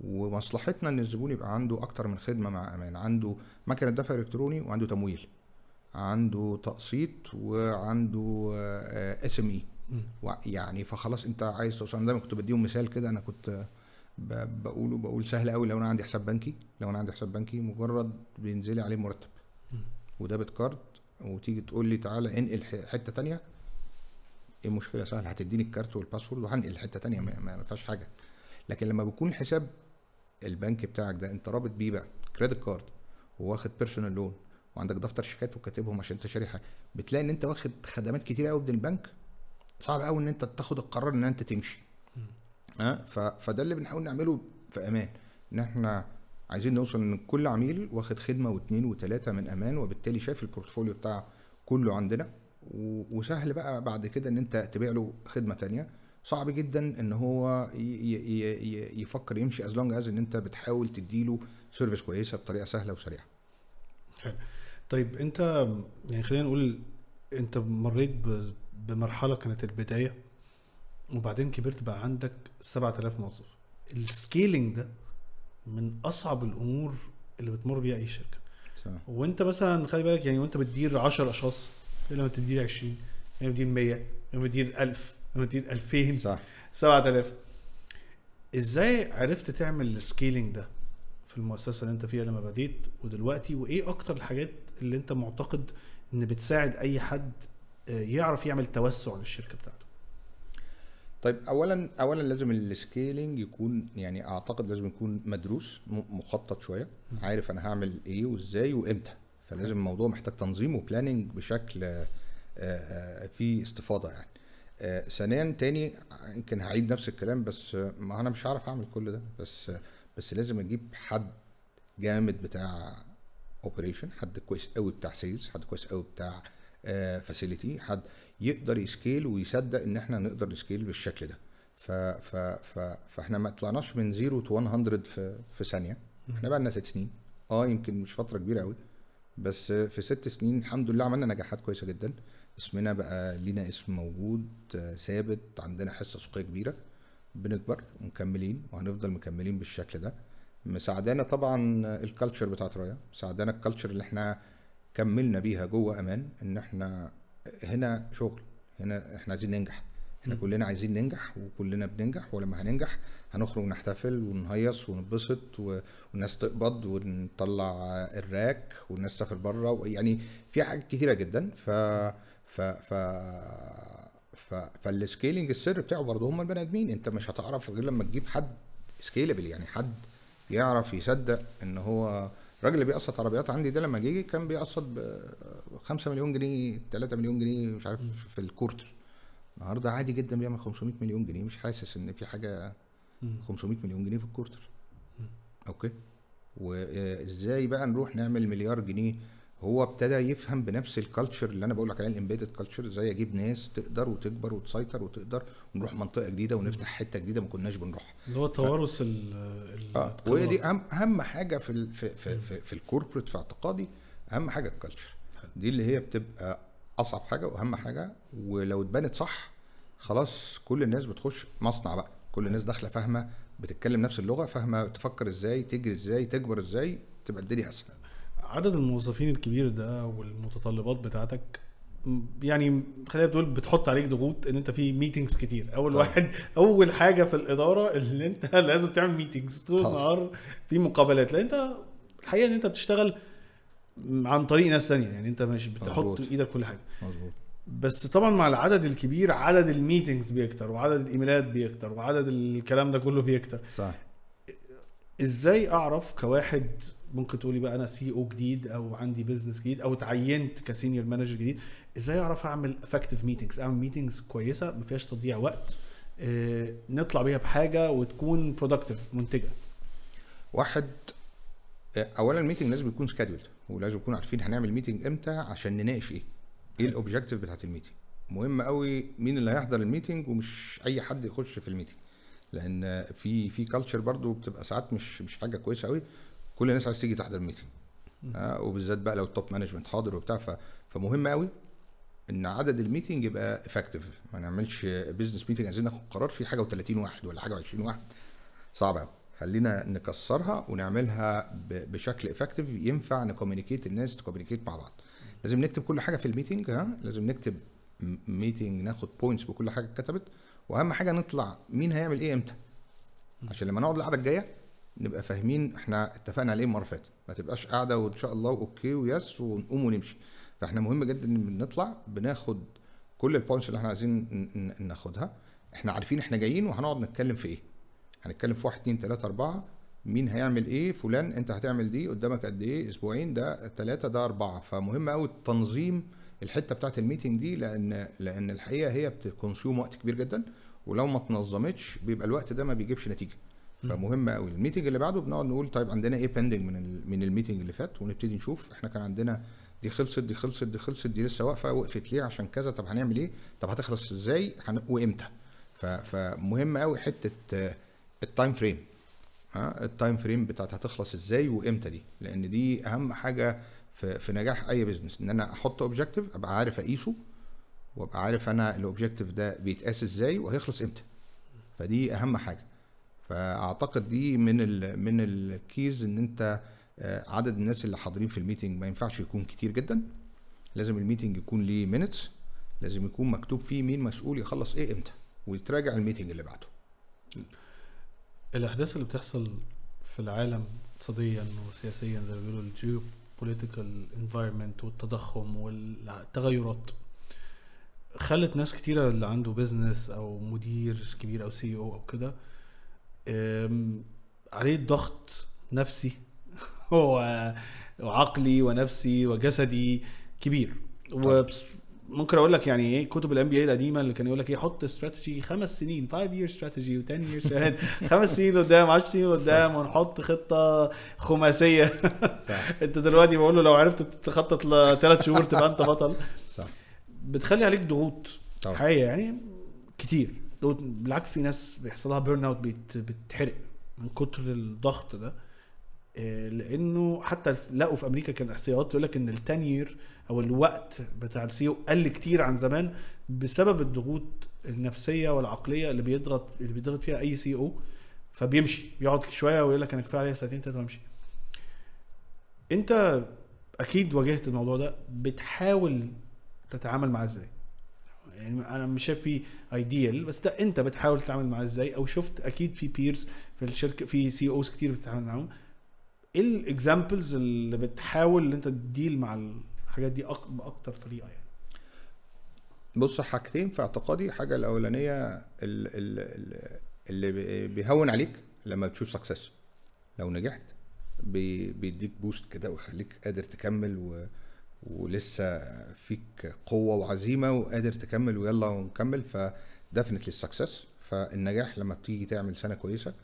ومصلحتنا ان الزبون يبقى عنده اكتر من خدمه مع امان عنده مكنه دفع الكتروني وعنده تمويل عنده تقسيط وعنده اس ام اي يعني فخلاص انت عايز توصل دايما كنت بديهم مثال كده انا كنت بقوله بقول سهل قوي لو انا عندي حساب بنكي لو انا عندي حساب بنكي مجرد بينزلي عليه مرتب وديبت كارد وتيجي تقول لي تعالى انقل حته تانية ايه المشكله سهله هتديني الكارت والباسورد وهنقل حته تانية ما فيهاش حاجه لكن لما بيكون الحساب البنك بتاعك ده انت رابط بيه بقى كريدت كارد وواخد بيرسونال لون وعندك دفتر شيكات وكاتبهم عشان انت شاري بتلاقي ان انت واخد خدمات كتير قوي من البنك صعب قوي ان انت تاخد القرار ان انت تمشي فده اللي بنحاول نعمله في امان ان احنا عايزين نوصل ان كل عميل واخد خدمه واثنين وثلاثه من امان وبالتالي شايف البورتفوليو بتاع كله عندنا وسهل بقى بعد كده ان انت تبيع له خدمه تانية صعب جدا ان هو يفكر يمشي از لونج از ان انت بتحاول تديله سيرفيس كويسه بطريقه سهله وسريعه حلو طيب انت يعني خلينا نقول انت مريت بمرحله كانت البدايه وبعدين كبرت بقى عندك 7000 موظف السكيلينج ده من اصعب الامور اللي بتمر بيها اي شركه صح. وانت مثلا خلي بالك يعني وانت بتدير 10 اشخاص لما تدير 20 لما تدير 100 لما تدير 1000 لما تدير 2000 صح 7000 ازاي عرفت تعمل السكيلينج ده في المؤسسه اللي انت فيها لما بديت ودلوقتي وايه اكتر الحاجات اللي انت معتقد ان بتساعد اي حد آه، يعرف يعمل توسع للشركه بتاعته طيب اولا اولا لازم السكيلينج يكون يعني اعتقد لازم يكون مدروس مخطط شويه عارف انا هعمل ايه وازاي وامتى فلازم الموضوع محتاج تنظيم وبلاننج بشكل آه، آه، فيه استفاضه يعني آه، ثانيا تاني يمكن هعيد نفس الكلام بس ما انا مش هعرف اعمل كل ده بس بس لازم اجيب حد جامد بتاع اوبريشن حد كويس قوي بتاع سيلز حد كويس قوي بتاع فاسيلتي حد يقدر يسكيل ويصدق ان احنا نقدر نسكيل بالشكل ده ف ف ف فاحنا ما طلعناش من 0 تو 100 في في ثانيه احنا بقى لنا ست سنين اه يمكن مش فتره كبيره قوي بس في ست سنين الحمد لله عملنا نجاحات كويسه جدا اسمنا بقى لينا اسم موجود آه، ثابت عندنا حصه سوقيه كبيره بنكبر ومكملين وهنفضل مكملين بالشكل ده مساعدانا طبعا الكالتشر بتاعت رايا مساعدانا الكالتشر اللي احنا كملنا بيها جوه امان ان احنا هنا شغل هنا احنا عايزين ننجح احنا م. كلنا عايزين ننجح وكلنا بننجح ولما هننجح هنخرج نحتفل ونهيص ونبسط والناس تقبض ونطلع الراك والناس تسافر بره يعني في حاجات كتيره جدا ف ف ف ف فالسكيلينج السر بتاعه برضه هم البني ادمين انت مش هتعرف غير لما تجيب حد سكيلبل يعني حد يعرف يصدق ان هو الراجل اللي بيقسط عربيات عندي ده لما جه كان بيقسط ب 5 مليون جنيه 3 مليون جنيه مش عارف في الكورتر النهارده عادي جدا بيعمل 500 مليون جنيه مش حاسس ان في حاجه 500 مليون جنيه في الكورتر اوكي وازاي بقى نروح نعمل مليار جنيه هو ابتدى يفهم بنفس الكالتشر اللي انا بقول لك عليها الامبيدد كالتشر ازاي اجيب ناس تقدر وتكبر وتسيطر وتقدر ونروح منطقه جديده ونفتح حته جديده ما كناش بنروحها اللي هو توارث ال اه وهي دي اهم اهم حاجه في الـ في في, في, في الكوربريت في اعتقادي اهم حاجه الكالتشر دي اللي هي بتبقى اصعب حاجه واهم حاجه ولو اتبنت صح خلاص كل الناس بتخش مصنع بقى كل الناس داخله فاهمه بتتكلم نفس اللغه فاهمه تفكر ازاي تجري ازاي تكبر ازاي تبقى الدنيا اسهل عدد الموظفين الكبير ده والمتطلبات بتاعتك يعني خلينا بتقول بتحط عليك ضغوط ان انت في ميتينجز كتير اول طبعا. واحد اول حاجه في الاداره اللي انت لازم تعمل ميتينجز طول النهار في مقابلات لان انت الحقيقه ان انت بتشتغل عن طريق ناس ثانيه يعني انت مش بتحط مزبوط. ايدك كل حاجه مظبوط بس طبعا مع العدد الكبير عدد الميتينجز بيكتر وعدد الايميلات بيكتر وعدد الكلام ده كله بيكتر صح ازاي اعرف كواحد ممكن تقولي بقى انا سي او e جديد او عندي بزنس جديد او اتعينت كسينيور مانجر جديد ازاي اعرف اعمل افكتيف ميتنجز اعمل ميتنجز كويسه ما فيهاش تضييع وقت آه، نطلع بيها بحاجه وتكون برودكتيف منتجه واحد آه، اولا الميتنج لازم يكون سكادول ولازم نكون عارفين هنعمل ميتنج امتى عشان نناقش ايه ايه الاوبجيكتيف بتاعت الميتنج مهم قوي مين اللي هيحضر الميتنج ومش اي حد يخش في الميتنج لان في في كالتشر برضو بتبقى ساعات مش مش حاجه كويسه قوي كل الناس عايز تيجي تحضر الميتنج آه وبالذات بقى لو التوب مانجمنت حاضر وبتاع فمهم قوي ان عدد الميتنج يبقى افكتيف ما نعملش بزنس ميتنج عايزين ناخد قرار في حاجه و30 واحد ولا حاجه و20 واحد صعبه قوي خلينا نكسرها ونعملها بشكل افكتيف ينفع نكومينيكيت الناس تكومينيكيت مع بعض لازم نكتب كل حاجه في الميتنج ها لازم نكتب ميتنج ناخد بوينتس بكل حاجه اتكتبت واهم حاجه نطلع مين هيعمل ايه امتى عشان لما نقعد القعده الجايه نبقى فاهمين احنا اتفقنا على ايه المره اللي فاتت ما تبقاش قاعده وان شاء الله اوكي ويس ونقوم ونمشي فاحنا مهم جدا ان نطلع بناخد كل البوينتس اللي احنا عايزين ناخدها احنا عارفين احنا جايين وهنقعد نتكلم في ايه هنتكلم في 1 2 3 4 مين هيعمل ايه فلان انت هتعمل دي قدامك قد ايه اسبوعين ده ثلاثة ده أربعة فمهم قوي التنظيم الحته بتاعت الميتنج دي لان لان الحقيقه هي بتكونسيوم وقت كبير جدا ولو ما تنظمتش بيبقى الوقت ده ما بيجيبش نتيجه فمهم قوي الميتنج اللي بعده بنقعد نقول طيب عندنا ايه بيندنج من من الميتنج اللي فات ونبتدي نشوف احنا كان عندنا دي خلصت دي خلصت دي خلصت دي لسه واقفه وقفت ليه عشان كذا طب هنعمل ايه طب هتخلص ازاي وامتى فمهم قوي حته آه، التايم فريم ها التايم فريم بتاعت هتخلص ازاي وامتى دي لان دي اهم حاجه في, في نجاح اي بزنس ان انا احط اوبجكتيف ابقى عارف اقيسه وابقى عارف انا الاوبجكتيف ده بيتقاس ازاي وهيخلص امتى فدي اهم حاجه فاعتقد دي من ال من الكيز ان انت آه، عدد الناس اللي حاضرين في الميتنج ما ينفعش يكون كتير جدا لازم الميتنج يكون ليه مينتس لازم يكون مكتوب فيه مين مسؤول يخلص ايه امتى ويتراجع الميتنج اللي بعده الاحداث اللي بتحصل في العالم اقتصاديا وسياسيا زي ما بيقولوا الجيوبوليتيكال انفايرمنت والتضخم والتغيرات خلت ناس كتيره اللي عنده بيزنس او مدير كبير او سي او او كده عليه ضغط نفسي وعقلي ونفسي وجسدي كبير طيب. وممكن اقول لك يعني ايه كتب الام بي اي القديمه اللي كان يقول لك ايه حط استراتيجي خمس سنين 5 يير استراتيجي و10 يير خمس سنين قدام 10 سنين قدام ونحط خطه خماسيه صح. انت دلوقتي بقول له لو عرفت تخطط لثلاث شهور تبقى انت بطل صح بتخلي عليك ضغوط حقيقيه يعني كتير بالعكس في ناس بيحصلها بيرن اوت بتحرق من كتر الضغط ده آه، لانه حتى لقوا في امريكا كان احصائيات يقول لك ان التانير او الوقت بتاع السيو قل كتير عن زمان بسبب الضغوط النفسيه والعقليه اللي بيضغط اللي بيضغط فيها اي سي او فبيمشي بيقعد شويه ويقول لك انا كفايه عليا ساعتين ثلاثه وامشي انت اكيد واجهت الموضوع ده بتحاول تتعامل معاه ازاي يعني انا مش شايف في ايديال بس انت بتحاول تتعامل معاه ازاي او شفت اكيد في بيرز في الشركه في سي اوز e كتير بتتعامل معاهم ايه الاكزامبلز اللي بتحاول ان انت تديل مع الحاجات دي باكتر طريقه يعني بص حاجتين في اعتقادي حاجه الاولانيه اللي بيهون عليك لما بتشوف سكسس لو نجحت بيديك بوست كده ويخليك قادر تكمل و... ولسه فيك قوه وعزيمه وقادر تكمل ويلا ونكمل فدفنتلي السكسس فالنجاح لما بتيجي تعمل سنه كويسه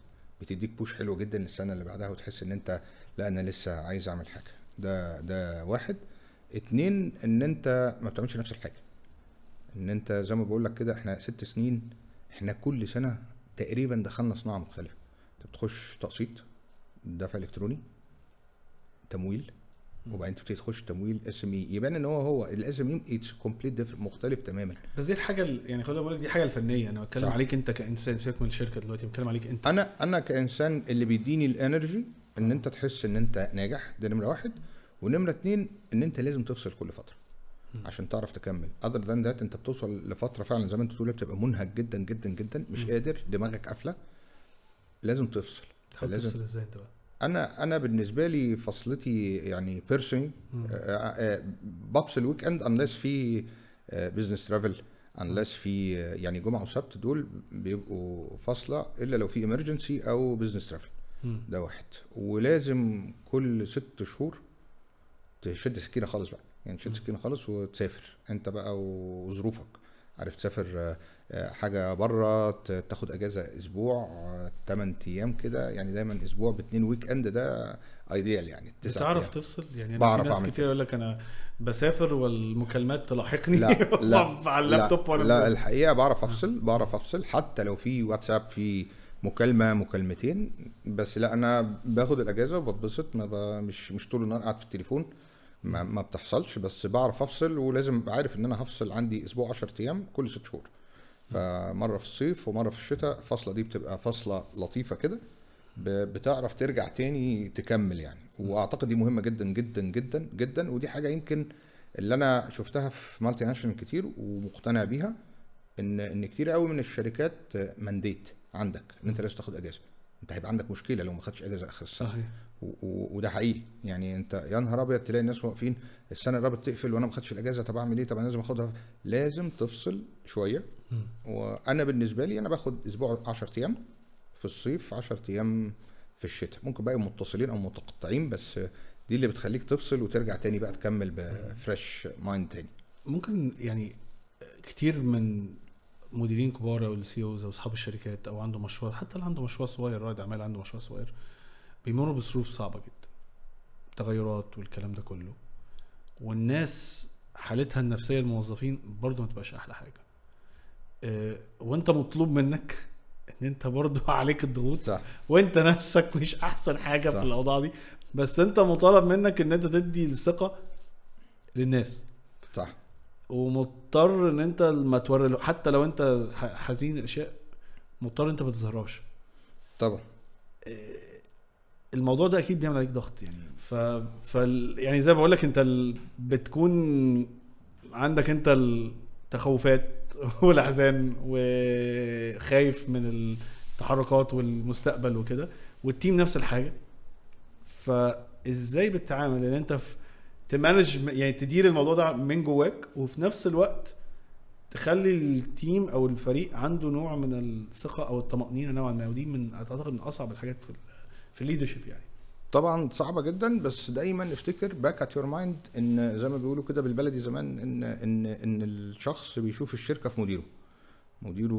بتديك بوش حلو جدا للسنه اللي بعدها وتحس ان انت لا انا لسه عايز اعمل حاجه ده ده واحد اتنين ان انت ما بتعملش نفس الحاجه ان انت زي ما بقول لك كده احنا ست سنين احنا كل سنه تقريبا دخلنا صناعه مختلفه انت بتخش تقسيط دفع الكتروني تمويل وبعدين تبتدي تخش تمويل اس ام اي يبان ان هو هو الاس ام اي اتس كومبليت مختلف تماما بس دي الحاجه يعني خلينا بقول دي حاجه الفنيه انا بتكلم صح. عليك انت كانسان سيبك من الشركه دلوقتي بتكلم عليك انت انا انا كانسان اللي بيديني الانرجي ان انت تحس ان انت ناجح ده نمره واحد ونمره اتنين ان انت لازم تفصل كل فتره عشان تعرف تكمل اذر ذان ذات انت بتوصل لفتره فعلا زي ما انت بتقول بتبقى منهك جدا جدا جدا مش قادر دماغك قافله لازم تفصل لازم تفصل ازاي انت بقى انا انا بالنسبه لي فصلتي يعني بيرسون بفصل ويك اند انلس في بزنس ترافل انلس في آه، يعني جمعه وسبت دول بيبقوا فاصله الا لو في امرجنسي او بزنس ترافل ده واحد ولازم كل ست شهور تشد سكينه خالص بقى يعني تشد سكينه خالص وتسافر انت بقى وظروفك عارف تسافر آه، حاجه بره تاخد اجازه اسبوع 8 ايام كده يعني دايما اسبوع باتنين ويك اند ده ايديال يعني بتعرف تفصل يعني أنا بعرف في ناس كتير يقول لك انا بسافر والمكالمات تلاحقني لا لا على اللابتوب ولا لا الحقيقه بعرف آه. افصل بعرف افصل حتى لو في واتساب في مكالمه مكالمتين بس لا انا باخد الاجازه وبتبسط ما مش مش طول النهار قاعد في التليفون ما, ما بتحصلش بس بعرف افصل ولازم ابقى عارف ان انا هفصل عندي اسبوع 10 ايام كل ست شهور فمره في الصيف ومره في الشتاء الفصله دي بتبقى فصله لطيفه كده بتعرف ترجع تاني تكمل يعني واعتقد دي مهمه جدا جدا جدا جدا ودي حاجه يمكن اللي انا شفتها في مالتي ناشونال كتير ومقتنع بيها ان ان كتير قوي من الشركات منديت عندك ان انت لازم تاخد اجازه انت هيبقى عندك مشكله لو ما خدتش اجازه اخر السنه صحيح وده حقيقي يعني انت يا نهار ابيض تلاقي الناس واقفين السنه الرابعه تقفل وانا ما خدتش الاجازه طب اعمل ايه طب انا لازم اخدها لازم تفصل شويه وانا بالنسبه لي انا باخد اسبوع 10 ايام في الصيف 10 ايام في الشتاء ممكن بقى متصلين او متقطعين بس دي اللي بتخليك تفصل وترجع تاني بقى تكمل بفريش مايند تاني ممكن يعني كتير من مديرين كبار او السي اوز e او اصحاب الشركات او عنده مشروع حتى اللي عنده مشروع صغير رائد اعمال عنده مشروع صغير بيمروا بظروف صعبه جدا تغيرات والكلام ده كله والناس حالتها النفسيه الموظفين برضه ما تبقاش احلى حاجه آه، وانت مطلوب منك ان انت برضو عليك الضغوط صح. وانت نفسك مش احسن حاجه صح. في الاوضاع دي بس انت مطالب منك ان انت تدي الثقه للناس صح ومضطر ان انت ما توري حتى لو انت حزين اشياء مضطر انت ما تظهرهاش طبعا آه، الموضوع ده اكيد بيعمل عليك ضغط يعني ف, ف... يعني زي ما بقول لك انت ال... بتكون عندك انت التخوفات والاحزان وخايف من التحركات والمستقبل وكده والتيم نفس الحاجه فازاي بتتعامل ان انت في تمانج يعني تدير الموضوع ده من جواك وفي نفس الوقت تخلي التيم او الفريق عنده نوع من الثقه او الطمانينه نوعا ما ودي من اعتقد من اصعب الحاجات في في الليدرشيب يعني طبعا صعبه جدا بس دايما افتكر باك ات يور مايند ان زي ما بيقولوا كده بالبلدي زمان ان ان ان الشخص بيشوف الشركه في مديره مديره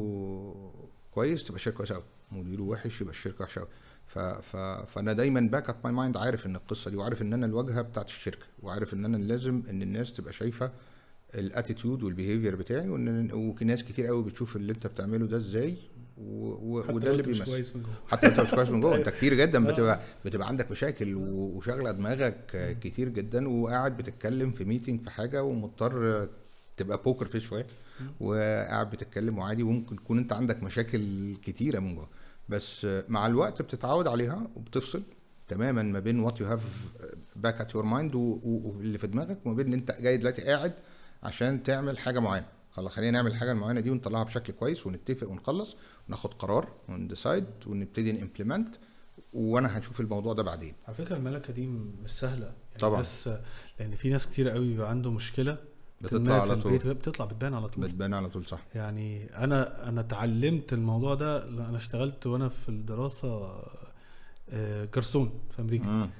كويس تبقى الشركه كويسه قوي مديره وحش يبقى الشركه وحشه قوي ف... ف... فانا دايما باك ات ماي مايند عارف ان القصه دي وعارف ان انا الواجهه بتاعت الشركه وعارف ان انا لازم ان الناس تبقى شايفه الاتيتيود والبيهيفير بتاعي وان ناس كتير قوي بتشوف اللي انت بتعمله ده ازاي وده اللي بيمثل كويس من جوه حتى انت مش كويس من جوه انت كتير جدا آه. بتبقى بتبقى عندك مشاكل وشاغله دماغك كتير جدا وقاعد بتتكلم في ميتنج في حاجه ومضطر تبقى بوكر في شويه وقاعد بتتكلم وعادي وممكن تكون انت عندك مشاكل كتيره من جوه بس مع الوقت بتتعود عليها وبتفصل تماما ما بين وات يو هاف باك ات يور مايند واللي في دماغك وما بين ان انت جاي دلوقتي قاعد عشان تعمل حاجه معينه خلاص خلينا نعمل الحاجه المعينه دي ونطلعها بشكل كويس ونتفق ونخلص وناخد قرار ونديسايد ونبتدي نمبلمنت وانا هنشوف الموضوع ده بعدين على فكره الملكه دي مش سهله يعني طبعا بس لان في ناس كتير قوي بيبقى عنده مشكله بتطلع على طول بتطلع بتبان على طول بتبان على طول صح يعني انا انا اتعلمت الموضوع ده انا اشتغلت وانا في الدراسه جرسون آه، في امريكا مم.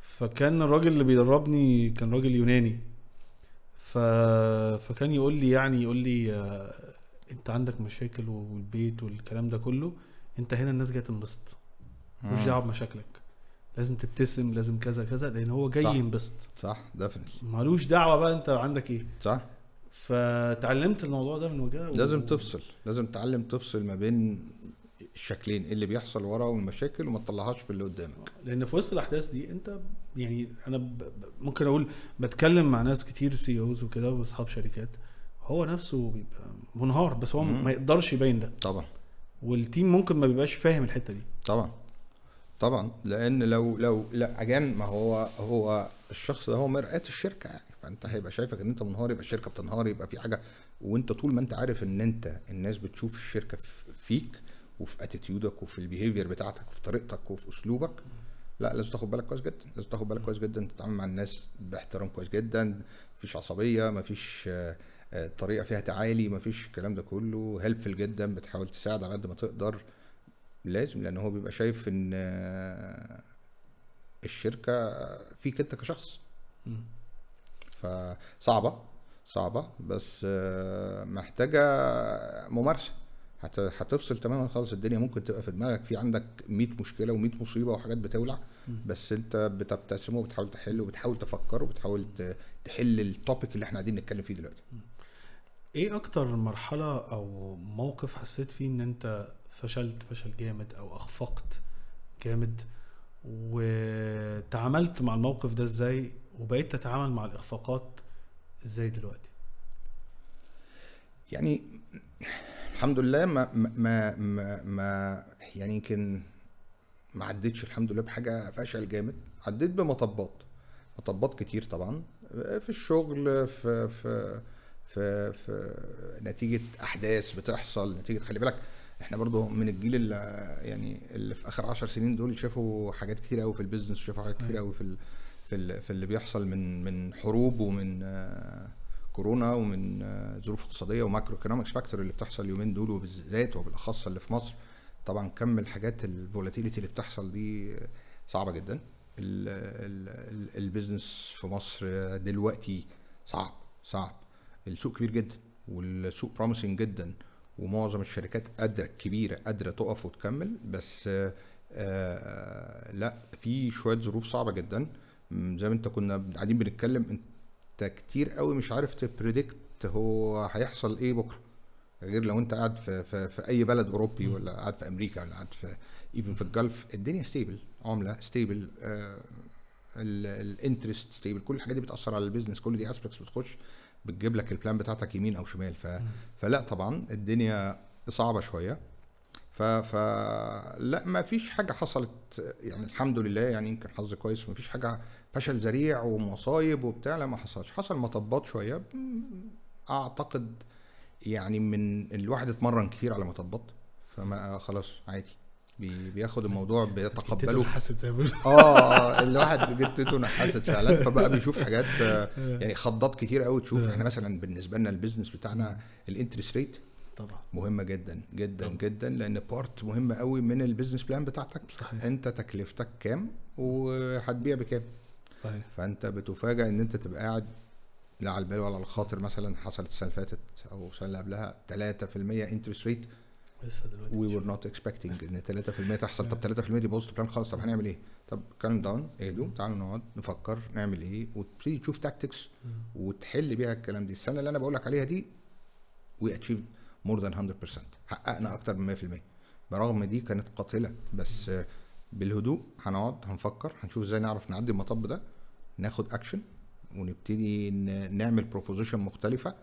فكان الراجل اللي بيدربني كان راجل يوناني ف... فكان يقول لي يعني يقول لي آه، انت عندك مشاكل والبيت والكلام ده كله انت هنا الناس جايه تنبسط مش دعوه بمشاكلك لازم تبتسم لازم كذا كذا لان هو جاي ينبسط صح صح. ديفنتلي مالوش دعوه بقى انت عندك ايه صح فتعلمت الموضوع ده من وجهه و... لازم تفصل لازم تتعلم تفصل ما بين الشكلين إيه اللي بيحصل ورا والمشاكل وما تطلعهاش في اللي قدامك لان في وسط الاحداث دي انت يعني انا ب... ممكن اقول بتكلم مع ناس كتير سي اوز e وكده واصحاب شركات هو نفسه بيبقى منهار بس هو ما يقدرش يبين ده طبعا والتيم ممكن ما بيبقاش فاهم الحته دي طبعا طبعا لان لو لو لا اجان ما هو هو الشخص ده هو مرآة الشركه يعني فانت هيبقى شايفك ان انت منهار يبقى الشركه بتنهار يبقى في حاجه وانت طول ما انت عارف ان انت الناس بتشوف الشركه فيك وفي اتيتيودك وفي البيهيفير بتاعتك وفي طريقتك وفي اسلوبك لا لازم تاخد بالك كويس جدا لازم تاخد بالك كويس جدا تتعامل مع الناس باحترام كويس جدا مفيش عصبيه مفيش آه، آه، طريقه فيها تعالي مفيش الكلام ده كله هيلبفل جدا بتحاول تساعد على قد ما تقدر لازم لان هو بيبقى شايف ان آه، الشركه فيك انت كشخص فصعبه صعبه بس محتاجه ممارسه هتفصل تماما خالص الدنيا ممكن تبقى في دماغك في عندك 100 مشكله و100 مصيبه وحاجات بتولع بس انت بتبتسم وبتحاول تحل وبتحاول تفكر وبتحاول تحل التوبيك اللي احنا قاعدين نتكلم فيه دلوقتي ايه اكتر مرحله او موقف حسيت فيه ان انت فشلت فشل جامد او اخفقت جامد وتعاملت مع الموقف ده ازاي وبقيت تتعامل مع الاخفاقات ازاي دلوقتي يعني الحمد لله ما ما ما, ما يعني يمكن ما عدتش الحمد لله بحاجه فشل جامد عديت بمطبات مطبات كتير طبعا آه، في الشغل في في في, في نتيجه احداث بتحصل نتيجه خلي بالك احنا برضو من الجيل اللي يعني اللي في اخر عشر سنين دول شافوا حاجات كتير قوي في البيزنس وشافوا حاجات كتير قوي في في, في اللي بيحصل من من حروب ومن آه كورونا ومن آه، ظروف اقتصاديه وماكرو ايكونومكس فاكتور اللي بتحصل اليومين دول وبالذات وبالاخص اللي في مصر طبعا كم الحاجات الفولاتيليتي اللي بتحصل دي آه، صعبه جدا البيزنس في مصر دلوقتي صعب صعب السوق كبير جدا والسوق بروميسنج جدا ومعظم الشركات قادره كبيره قادره تقف وتكمل بس آه, آه، لا في شويه ظروف صعبه جدا زي ما انت كنا قاعدين بنتكلم انت انت كتير قوي مش عارف تبريدكت هو هيحصل ايه بكره غير لو انت قاعد في, في, في اي بلد اوروبي ولا قاعد في امريكا ولا قاعد في ايفن في الجلف الدنيا ستيبل عمله ستيبل آه الانترست ستيبل كل الحاجات دي بتاثر على البيزنس كل دي اسبكتس بتخش بتجيب لك البلان بتاعتك يمين او شمال ف... فلا طبعا الدنيا صعبه شويه ف ف لا ما فيش حاجه حصلت يعني الحمد لله يعني يمكن حظ كويس ما فيش حاجه فشل ذريع ومصايب وبتاع لا ما حصلش حصل مطبات شويه اعتقد يعني من الواحد اتمرن كتير على مطبات فما خلاص عادي بي بياخد الموضوع بيتقبله حست زي ما آه،, اه الواحد جتته نحست فعلا فبقى بيشوف حاجات آه. يعني خضات كتير قوي تشوف آه. احنا مثلا بالنسبه لنا البيزنس بتاعنا الانترست ريت طبعا مهمه جدا جدا طبعا. جدا لان بارت مهمه قوي من البيزنس بلان بتاعتك صحيح. انت تكلفتك كام وهتبيع بكام صحيح فانت بتفاجئ ان انت تبقى قاعد لا على البال ولا على الخاطر مثلا حصلت السنه اللي فاتت او السنه اللي قبلها 3% انترست ريت لسه دلوقتي وي ور نوت اكسبكتنج ان 3% تحصل طب 3% يعني. دي بوست بلان خالص طب هنعمل ايه؟ طب كالم داون اهدوا تعالوا نقعد نفكر نعمل ايه وتبتدي تشوف تاكتكس وتحل بيها الكلام دي السنه اللي انا بقول لك عليها دي وي اتشيفد مور ذان 100% حققنا اكتر من 100% برغم دي كانت قاتله بس بالهدوء هنقعد هنفكر هنشوف ازاي نعرف نعدي المطب ده ناخد اكشن ونبتدي نعمل بروبوزيشن مختلفه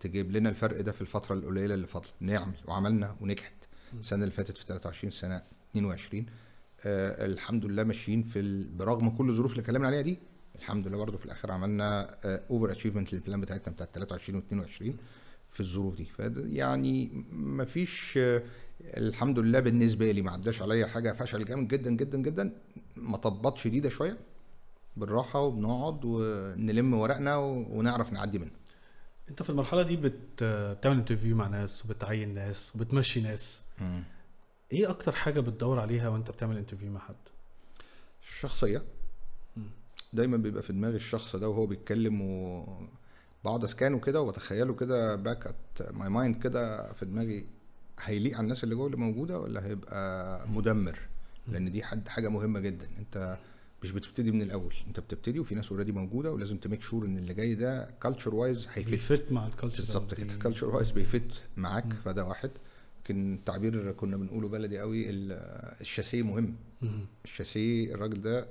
تجيب لنا الفرق ده في الفتره القليله اللي فاضله نعمل وعملنا ونجحت السنه اللي فاتت في 23 سنه 22 آه الحمد لله ماشيين في ال... برغم كل الظروف اللي اتكلمنا عليها دي الحمد لله برضه في الاخر عملنا اوفر اتشيفمنت للبلان بتاعتنا بتاعت 23 و22 في الظروف دي يعني مفيش الحمد لله بالنسبه لي ما عداش عليا حاجه فشل جامد جدا جدا جدا مطبات شديده شويه بالراحه وبنقعد ونلم ورقنا ونعرف نعدي منه انت في المرحله دي بتعمل انترفيو مع ناس وبتعين ناس وبتمشي ناس م. ايه اكتر حاجه بتدور عليها وانت بتعمل انترفيو مع حد الشخصيه دايما بيبقى في دماغي الشخص ده وهو بيتكلم و... بقعد اسكانه كده واتخيله كده باك ات ماي مايند كده في دماغي هيليق على الناس اللي جوه اللي موجوده ولا هيبقى مدمر لان دي حد حاجه مهمه جدا انت مش بتبتدي من الاول انت بتبتدي وفي ناس اوريدي موجوده ولازم تميك شور ان اللي جاي ده كلتشر وايز هيفيت بيفت مع الكالتشر بالظبط كده كلتشر وايز بيفت معاك م. فده واحد يمكن تعبير كنا بنقوله بلدي قوي الشاسيه مهم الشاسيه الراجل ده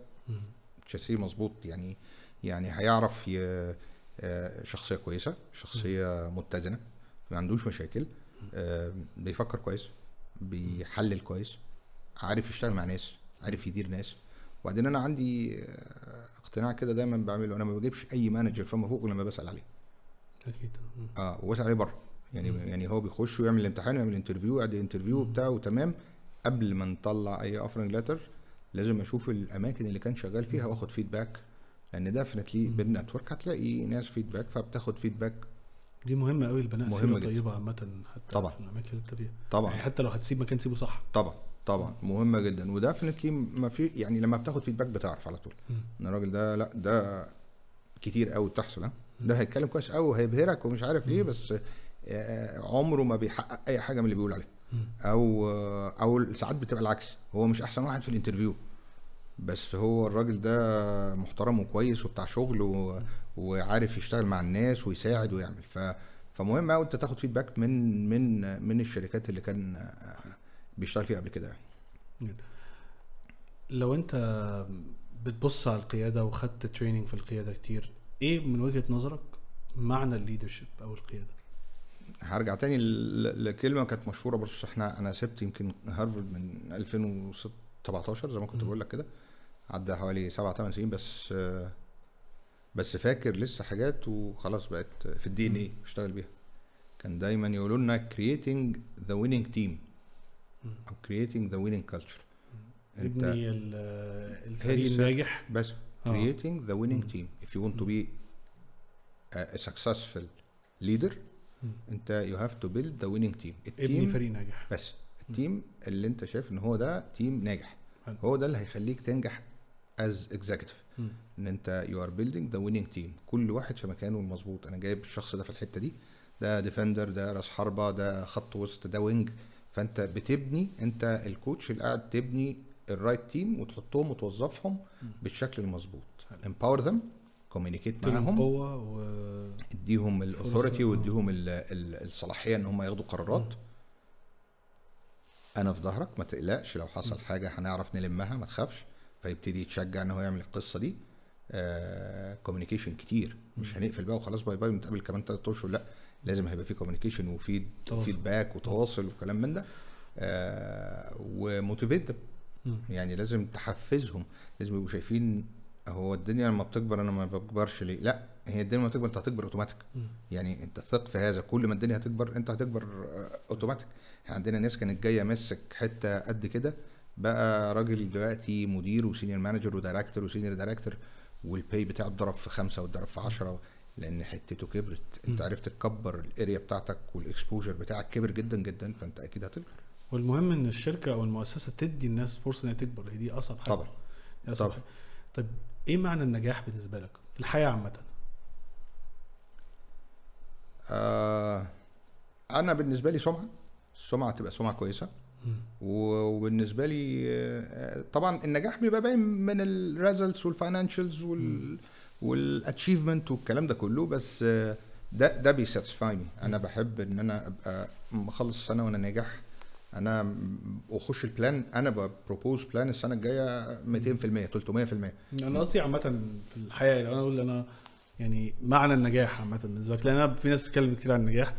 شاسيه مظبوط يعني يعني هيعرف ي... آه، شخصيه كويسه شخصيه متزنه ما عندوش مشاكل آه، بيفكر كويس بيحلل كويس عارف يشتغل مع ناس عارف يدير ناس وبعدين انا عندي آه، اقتناع كده دايما بعمله انا ما بجيبش اي مانجر فما فوق لما بسال عليه اكيد اه وبسال عليه بره يعني مم. يعني هو بيخش ويعمل الامتحان ويعمل انترفيو قاعد انترفيو وبتاع وتمام قبل ما نطلع اي اوفرنج ليتر لازم اشوف الاماكن اللي كان شغال فيها واخد فيدباك لان ديفنتلي بالنتورك هتلاقي ناس فيدباك فبتاخد فيدباك دي مهمه قوي البناء مهمه طيبه عامه حتى طبعا في الاماكن اللي انت فيها طبعا يعني حتى لو هتسيب مكان سيبه صح طبعا طبعا مهمه جدا وديفنتلي ما في يعني لما بتاخد فيدباك بتعرف على طول ان الراجل ده لا ده كتير قوي بتحصل ده هيتكلم كويس قوي وهيبهرك ومش عارف ايه بس آه، آه، عمره ما بيحقق اي حاجه من اللي بيقول عليها او آه، او ساعات بتبقى العكس هو مش احسن واحد في الانترفيو بس هو الراجل ده محترم وكويس وبتاع شغل و... وعارف يشتغل مع الناس ويساعد ويعمل ف... فمهم قوي انت تاخد فيدباك من من من الشركات اللي كان بيشتغل فيها قبل كده يعني. لو انت بتبص على القياده وخدت تريننج في القياده كتير ايه من وجهه نظرك معنى الليدرشيب او القياده هرجع تاني لكلمه كانت مشهوره بص احنا انا سبت يمكن هارفرد من 2017 زي ما كنت بقول لك كده عدى حوالي سبع ثمان سنين بس بس فاكر لسه حاجات وخلاص بقت في الدي ان ايه بشتغل بيها كان دايما يقولوا لنا كرييتنج ذا ويننج تيم او كرييتنج ذا ويننج كلتشر ابني الفريق الناجح بس آه. creating ذا winning تيم if you want to be a successful leader انت you have to build the winning team ابني فريق ناجح بس التيم اللي انت شايف ان هو ده تيم ناجح هو ده اللي هيخليك تنجح از اكزيكتيف ان انت يو ار بيلدينج ذا ويننج تيم كل واحد في مكانه المظبوط انا جايب الشخص ده في الحته دي ده ديفندر ده راس حربه ده خط وسط ده وينج فانت بتبني انت الكوتش اللي قاعد تبني الرايت تيم وتحطهم وتوظفهم بالشكل المظبوط امباور ذم كوميونيكيت معاهم قوه و اديهم الاثوريتي واديهم الصلاحيه ان هم ياخدوا قرارات انا في ظهرك ما تقلقش لو حصل حاجه هنعرف نلمها ما تخافش فيبتدي يتشجع ان هو يعمل القصه دي كوميونيكيشن آه، كتير مش هنقفل بقى وخلاص باي باي ونتقابل كمان ثلاث اشهر لا لازم هيبقى في كوميونيكيشن وفي فيدباك وتواصل وكلام من ده آه، وموتيفيت يعني لازم تحفزهم لازم يبقوا شايفين هو الدنيا لما بتكبر انا ما بكبرش ليه لا هي الدنيا لما تكبر انت هتكبر اوتوماتيك يعني انت ثق في هذا كل ما الدنيا هتكبر انت هتكبر اوتوماتيك آه، احنا عندنا ناس كانت جايه ماسك حته قد كده بقى راجل دلوقتي مدير وسينيور مانجر ودايركتور وسينيور دايركتور والباي بتاعه اتضرب في خمسه واتضرب في 10 لان حتته كبرت انت عرفت تكبر الاريا بتاعتك والاكسبوجر بتاعك كبر جدا جدا فانت اكيد هتكبر والمهم ان الشركه او المؤسسه تدي الناس فرصه انها تكبر هي دي اصعب حاجه طبعا طبعا طب ايه معنى النجاح بالنسبه لك في الحياه عامه؟ آه انا بالنسبه لي سمعه السمعه تبقى سمعه كويسه وبالنسبه لي آه، طبعا النجاح بيبقى باين من الريزلتس والفاينانشالز وال والاتشيفمنت والكلام ده كله بس آه، ده ده بيساتسفايني انا بحب ان انا ابقى مخلص السنه وانا ناجح انا اخش البلان انا ببروبوز بلان السنه الجايه 200% 300% انا قصدي عامه في الحياه لو انا اقول انا يعني معنى النجاح عامه بالنسبه لك لان في ناس بتتكلم كتير عن النجاح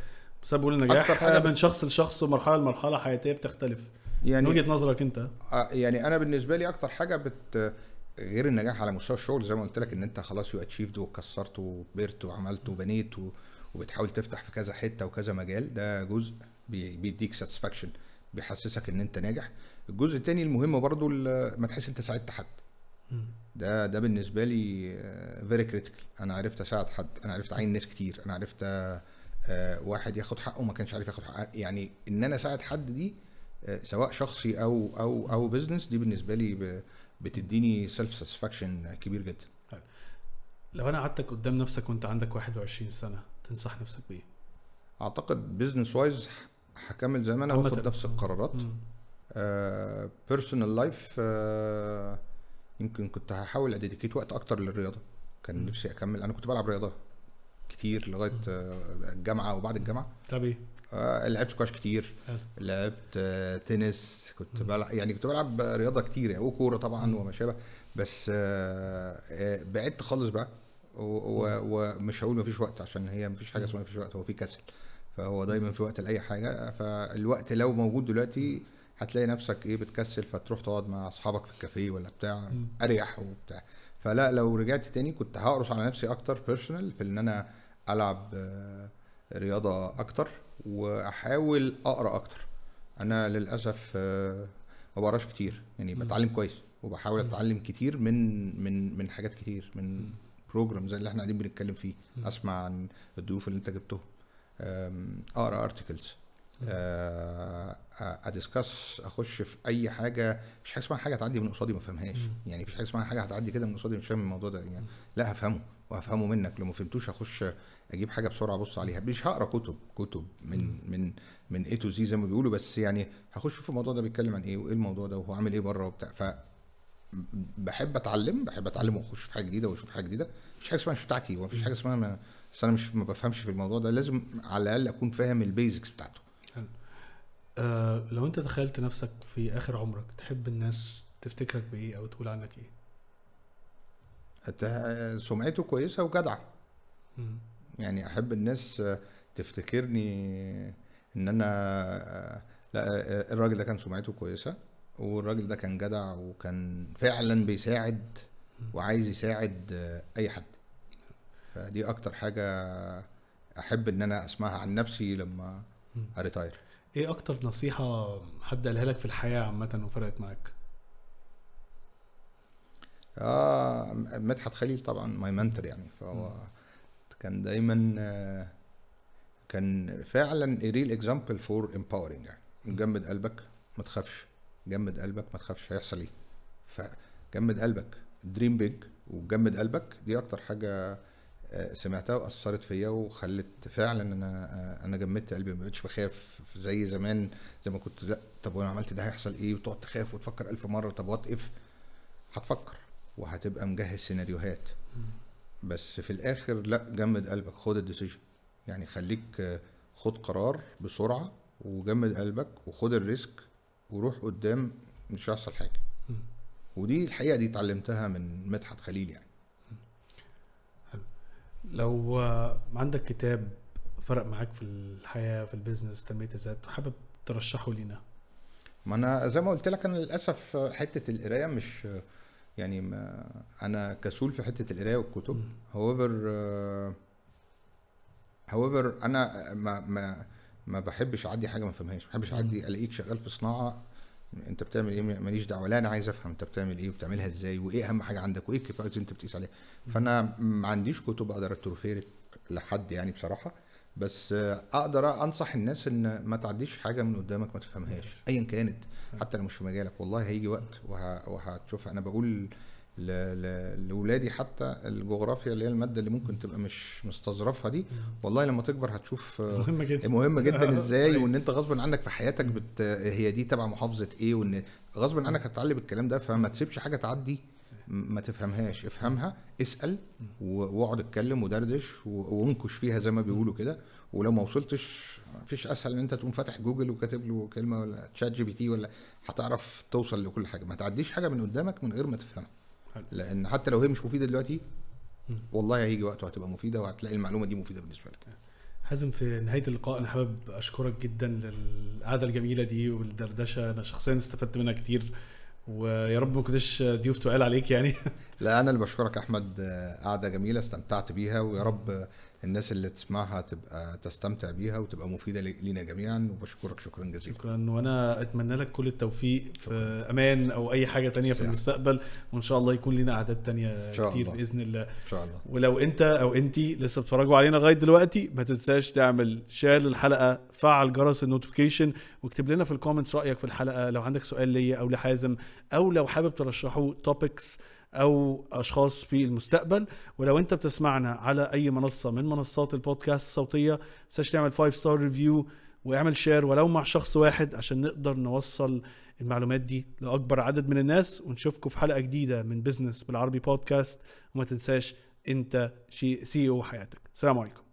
قول النجاح اكتر حاجه من شخص لشخص ومرحله لمرحله حياتيه بتختلف يعني من وجهه نظرك انت آه، يعني انا بالنسبه لي اكتر حاجه بت غير النجاح على مستوى الشغل زي ما قلت لك ان انت خلاص يو اتشيفد وكسرت وكبرت وعملت وبنيت و... وبتحاول تفتح في كذا حته وكذا مجال ده جزء بي... بيديك ساتسفاكشن بيحسسك ان انت ناجح الجزء الثاني المهم برضو ما تحس انت ساعدت حد ده ده بالنسبه لي فيري آه، كريتيكال انا عرفت اساعد حد انا عرفت اعين ناس كتير انا عرفت أ... آه، واحد ياخد حقه ما كانش عارف ياخد حقه يعني ان انا اساعد حد دي آه، سواء شخصي او او او بزنس دي بالنسبه لي بتديني سيلف ساتسفاكشن كبير جدا طيب. لو انا قعدتك قدام نفسك وانت عندك 21 سنه تنصح نفسك بايه اعتقد بزنس وايز هكمل زي ما انا واخد نفس القرارات بيرسونال آه، لايف يمكن كنت هحاول اديكيت وقت اكتر للرياضه كان مم. نفسي اكمل انا كنت بلعب رياضه كتير لغايه آه، الجامعه وبعد الجامعه طب ايه؟ آه، لعبت سكواش كتير لعبت آه، تنس كنت بلعب يعني كنت بلعب رياضه كتير يعني وكوره طبعا وما شابه بس بعدت خالص بقى ومش هقول مفيش وقت عشان هي مفيش حاجه اسمها مفيش وقت هو في كسل فهو دايما في وقت لاي حاجه فالوقت لو موجود دلوقتي هتلاقي نفسك ايه بتكسل فتروح تقعد مع اصحابك في الكافيه ولا بتاع اريح وبتاع فلا لو رجعت تاني كنت هقرص على نفسي اكتر بيرسونال في ان انا العب آه، رياضه اكتر واحاول اقرا اكتر انا للاسف آه، ما بقراش كتير يعني بتعلم كويس وبحاول اتعلم كتير من من من حاجات كتير من بروجرام زي اللي احنا قاعدين بنتكلم فيه اسمع عن الضيوف اللي انت جبتهم اقرا ارتكلز آه، اديسكاس اخش في اي حاجه مفيش حاجه اسمها حاجه هتعدي من قصادي ما فهمهاش يعني مفيش حاجه اسمها حاجه هتعدي كده من قصادي مش فاهم الموضوع ده يعني لا هفهمه وافهمه منك لو ما فهمتوش هخش اجيب حاجه بسرعه ابص عليها مش هقرا كتب كتب من من من اي تو زي زي ما بيقولوا بس يعني هخش في الموضوع ده بيتكلم عن ايه وايه الموضوع ده وهو عامل ايه بره وبتاع ف بحب اتعلم بحب اتعلم واخش في حاجه جديده واشوف حاجه جديده مفيش حاجه اسمها مش بتاعتي ومفيش حاجه اسمها انا بس انا مش ما بفهمش في الموضوع ده لازم على الاقل اكون فاهم البيزكس بتاعته حلو أه لو انت تخيلت نفسك في اخر عمرك تحب الناس تفتكرك بايه او تقول عنك ايه سمعته كويسه وجدع يعني احب الناس تفتكرني ان انا لا الراجل ده كان سمعته كويسه والراجل ده كان جدع وكان فعلا بيساعد وعايز يساعد اي حد فدي اكتر حاجه احب ان انا اسمعها عن نفسي لما اريتاير ايه اكتر نصيحه حد قالها لك في الحياه عامه وفرقت معاك اه مدحت خليل طبعا ماي منتر يعني فهو كان دايما آه، كان فعلا ريل اكزامبل فور امباورنج يعني جمد قلبك ما تخافش جمد قلبك ما تخافش هيحصل ايه فجمد قلبك دريم بيج وجمد قلبك دي اكتر حاجه آه، سمعتها واثرت فيا وخلت فعلا انا آه، انا جمدت قلبي ما بقتش بخاف زي زمان زي ما كنت لا طب وانا عملت ده هيحصل ايه وتقعد تخاف وتفكر الف مره طب وات اف هتفكر وهتبقى مجهز سيناريوهات بس في الاخر لا جمد قلبك خد الديسيجن يعني خليك آه، خد قرار بسرعه وجمد قلبك وخد الريسك وروح قدام مش هيحصل حاجه ودي الحقيقه دي اتعلمتها من مدحت خليل يعني حلو لو آه، عندك كتاب فرق معاك في الحياه في البيزنس تنميه الذات وحابب ترشحه لينا ما انا زي ما قلت لك انا للاسف حته القرايه مش يعني ما انا كسول في حته القرايه والكتب هوفر آه، هوفر انا ما ما ما بحبش اعدي حاجه ما فهمهاش ما بحبش اعدي الاقيك شغال في صناعه انت بتعمل ايه ماليش دعوه لا انا عايز افهم انت بتعمل ايه وبتعملها ازاي وايه اهم حاجه عندك وايه الكفاءات اللي انت بتقيس عليها فانا ما عنديش كتب اقدر اتروفيرك لحد يعني بصراحه بس اقدر انصح الناس ان ما تعديش حاجه من قدامك ما تفهمهاش ايا كانت حتى لو مش في مجالك والله هيجي وقت وه... وهتشوفها انا بقول لاولادي حتى الجغرافيا اللي هي الماده اللي ممكن تبقى مش مستظرفها دي والله لما تكبر هتشوف مهمه جدا مهمه جدا ازاي أيوة. وان انت غصب عنك في حياتك بت هي دي تبع محافظه ايه وان غصب عنك هتتعلم الكلام ده فما تسيبش حاجه تعدي ما تفهمهاش افهمها اسال واقعد اتكلم ودردش وانكش فيها زي ما بيقولوا كده ولو ما وصلتش مفيش اسهل ان انت تقوم فاتح جوجل وكاتب له كلمه ولا تشات جي بي تي ولا هتعرف توصل لكل حاجه ما تعديش حاجه من قدامك من غير ما تفهمها لان حتى لو هي مش مفيده دلوقتي والله هيجي وقت وهتبقى مفيده وهتلاقي المعلومه دي مفيده بالنسبه لك حازم في نهايه اللقاء انا حابب اشكرك جدا للقعده الجميله دي والدردشه انا شخصيا استفدت منها كتير ويا رب ما ضيوف تقال عليك يعني لا انا اللي بشكرك احمد قعده جميله استمتعت بيها ويا رب الناس اللي تسمعها تبقى تستمتع بيها وتبقى مفيده لينا جميعا وبشكرك شكرا جزيلا شكرا وانا اتمنى لك كل التوفيق في امان او اي حاجه تانية في المستقبل وان شاء الله يكون لنا اعداد تانية كتير الله. باذن الله ان شاء الله ولو انت او انتي لسه بتتفرجوا علينا لغايه دلوقتي ما تنساش تعمل شير للحلقه فعل جرس النوتيفيكيشن واكتب لنا في الكومنتس رايك في الحلقه لو عندك سؤال ليا او لحازم او لو حابب ترشحوا توبكس او اشخاص في المستقبل ولو انت بتسمعنا على اي منصه من منصات البودكاست الصوتيه تنساش تعمل 5 ستار ريفيو واعمل شير ولو مع شخص واحد عشان نقدر نوصل المعلومات دي لاكبر عدد من الناس ونشوفكم في حلقه جديده من بزنس بالعربي بودكاست وما تنساش انت سي او e حياتك سلام عليكم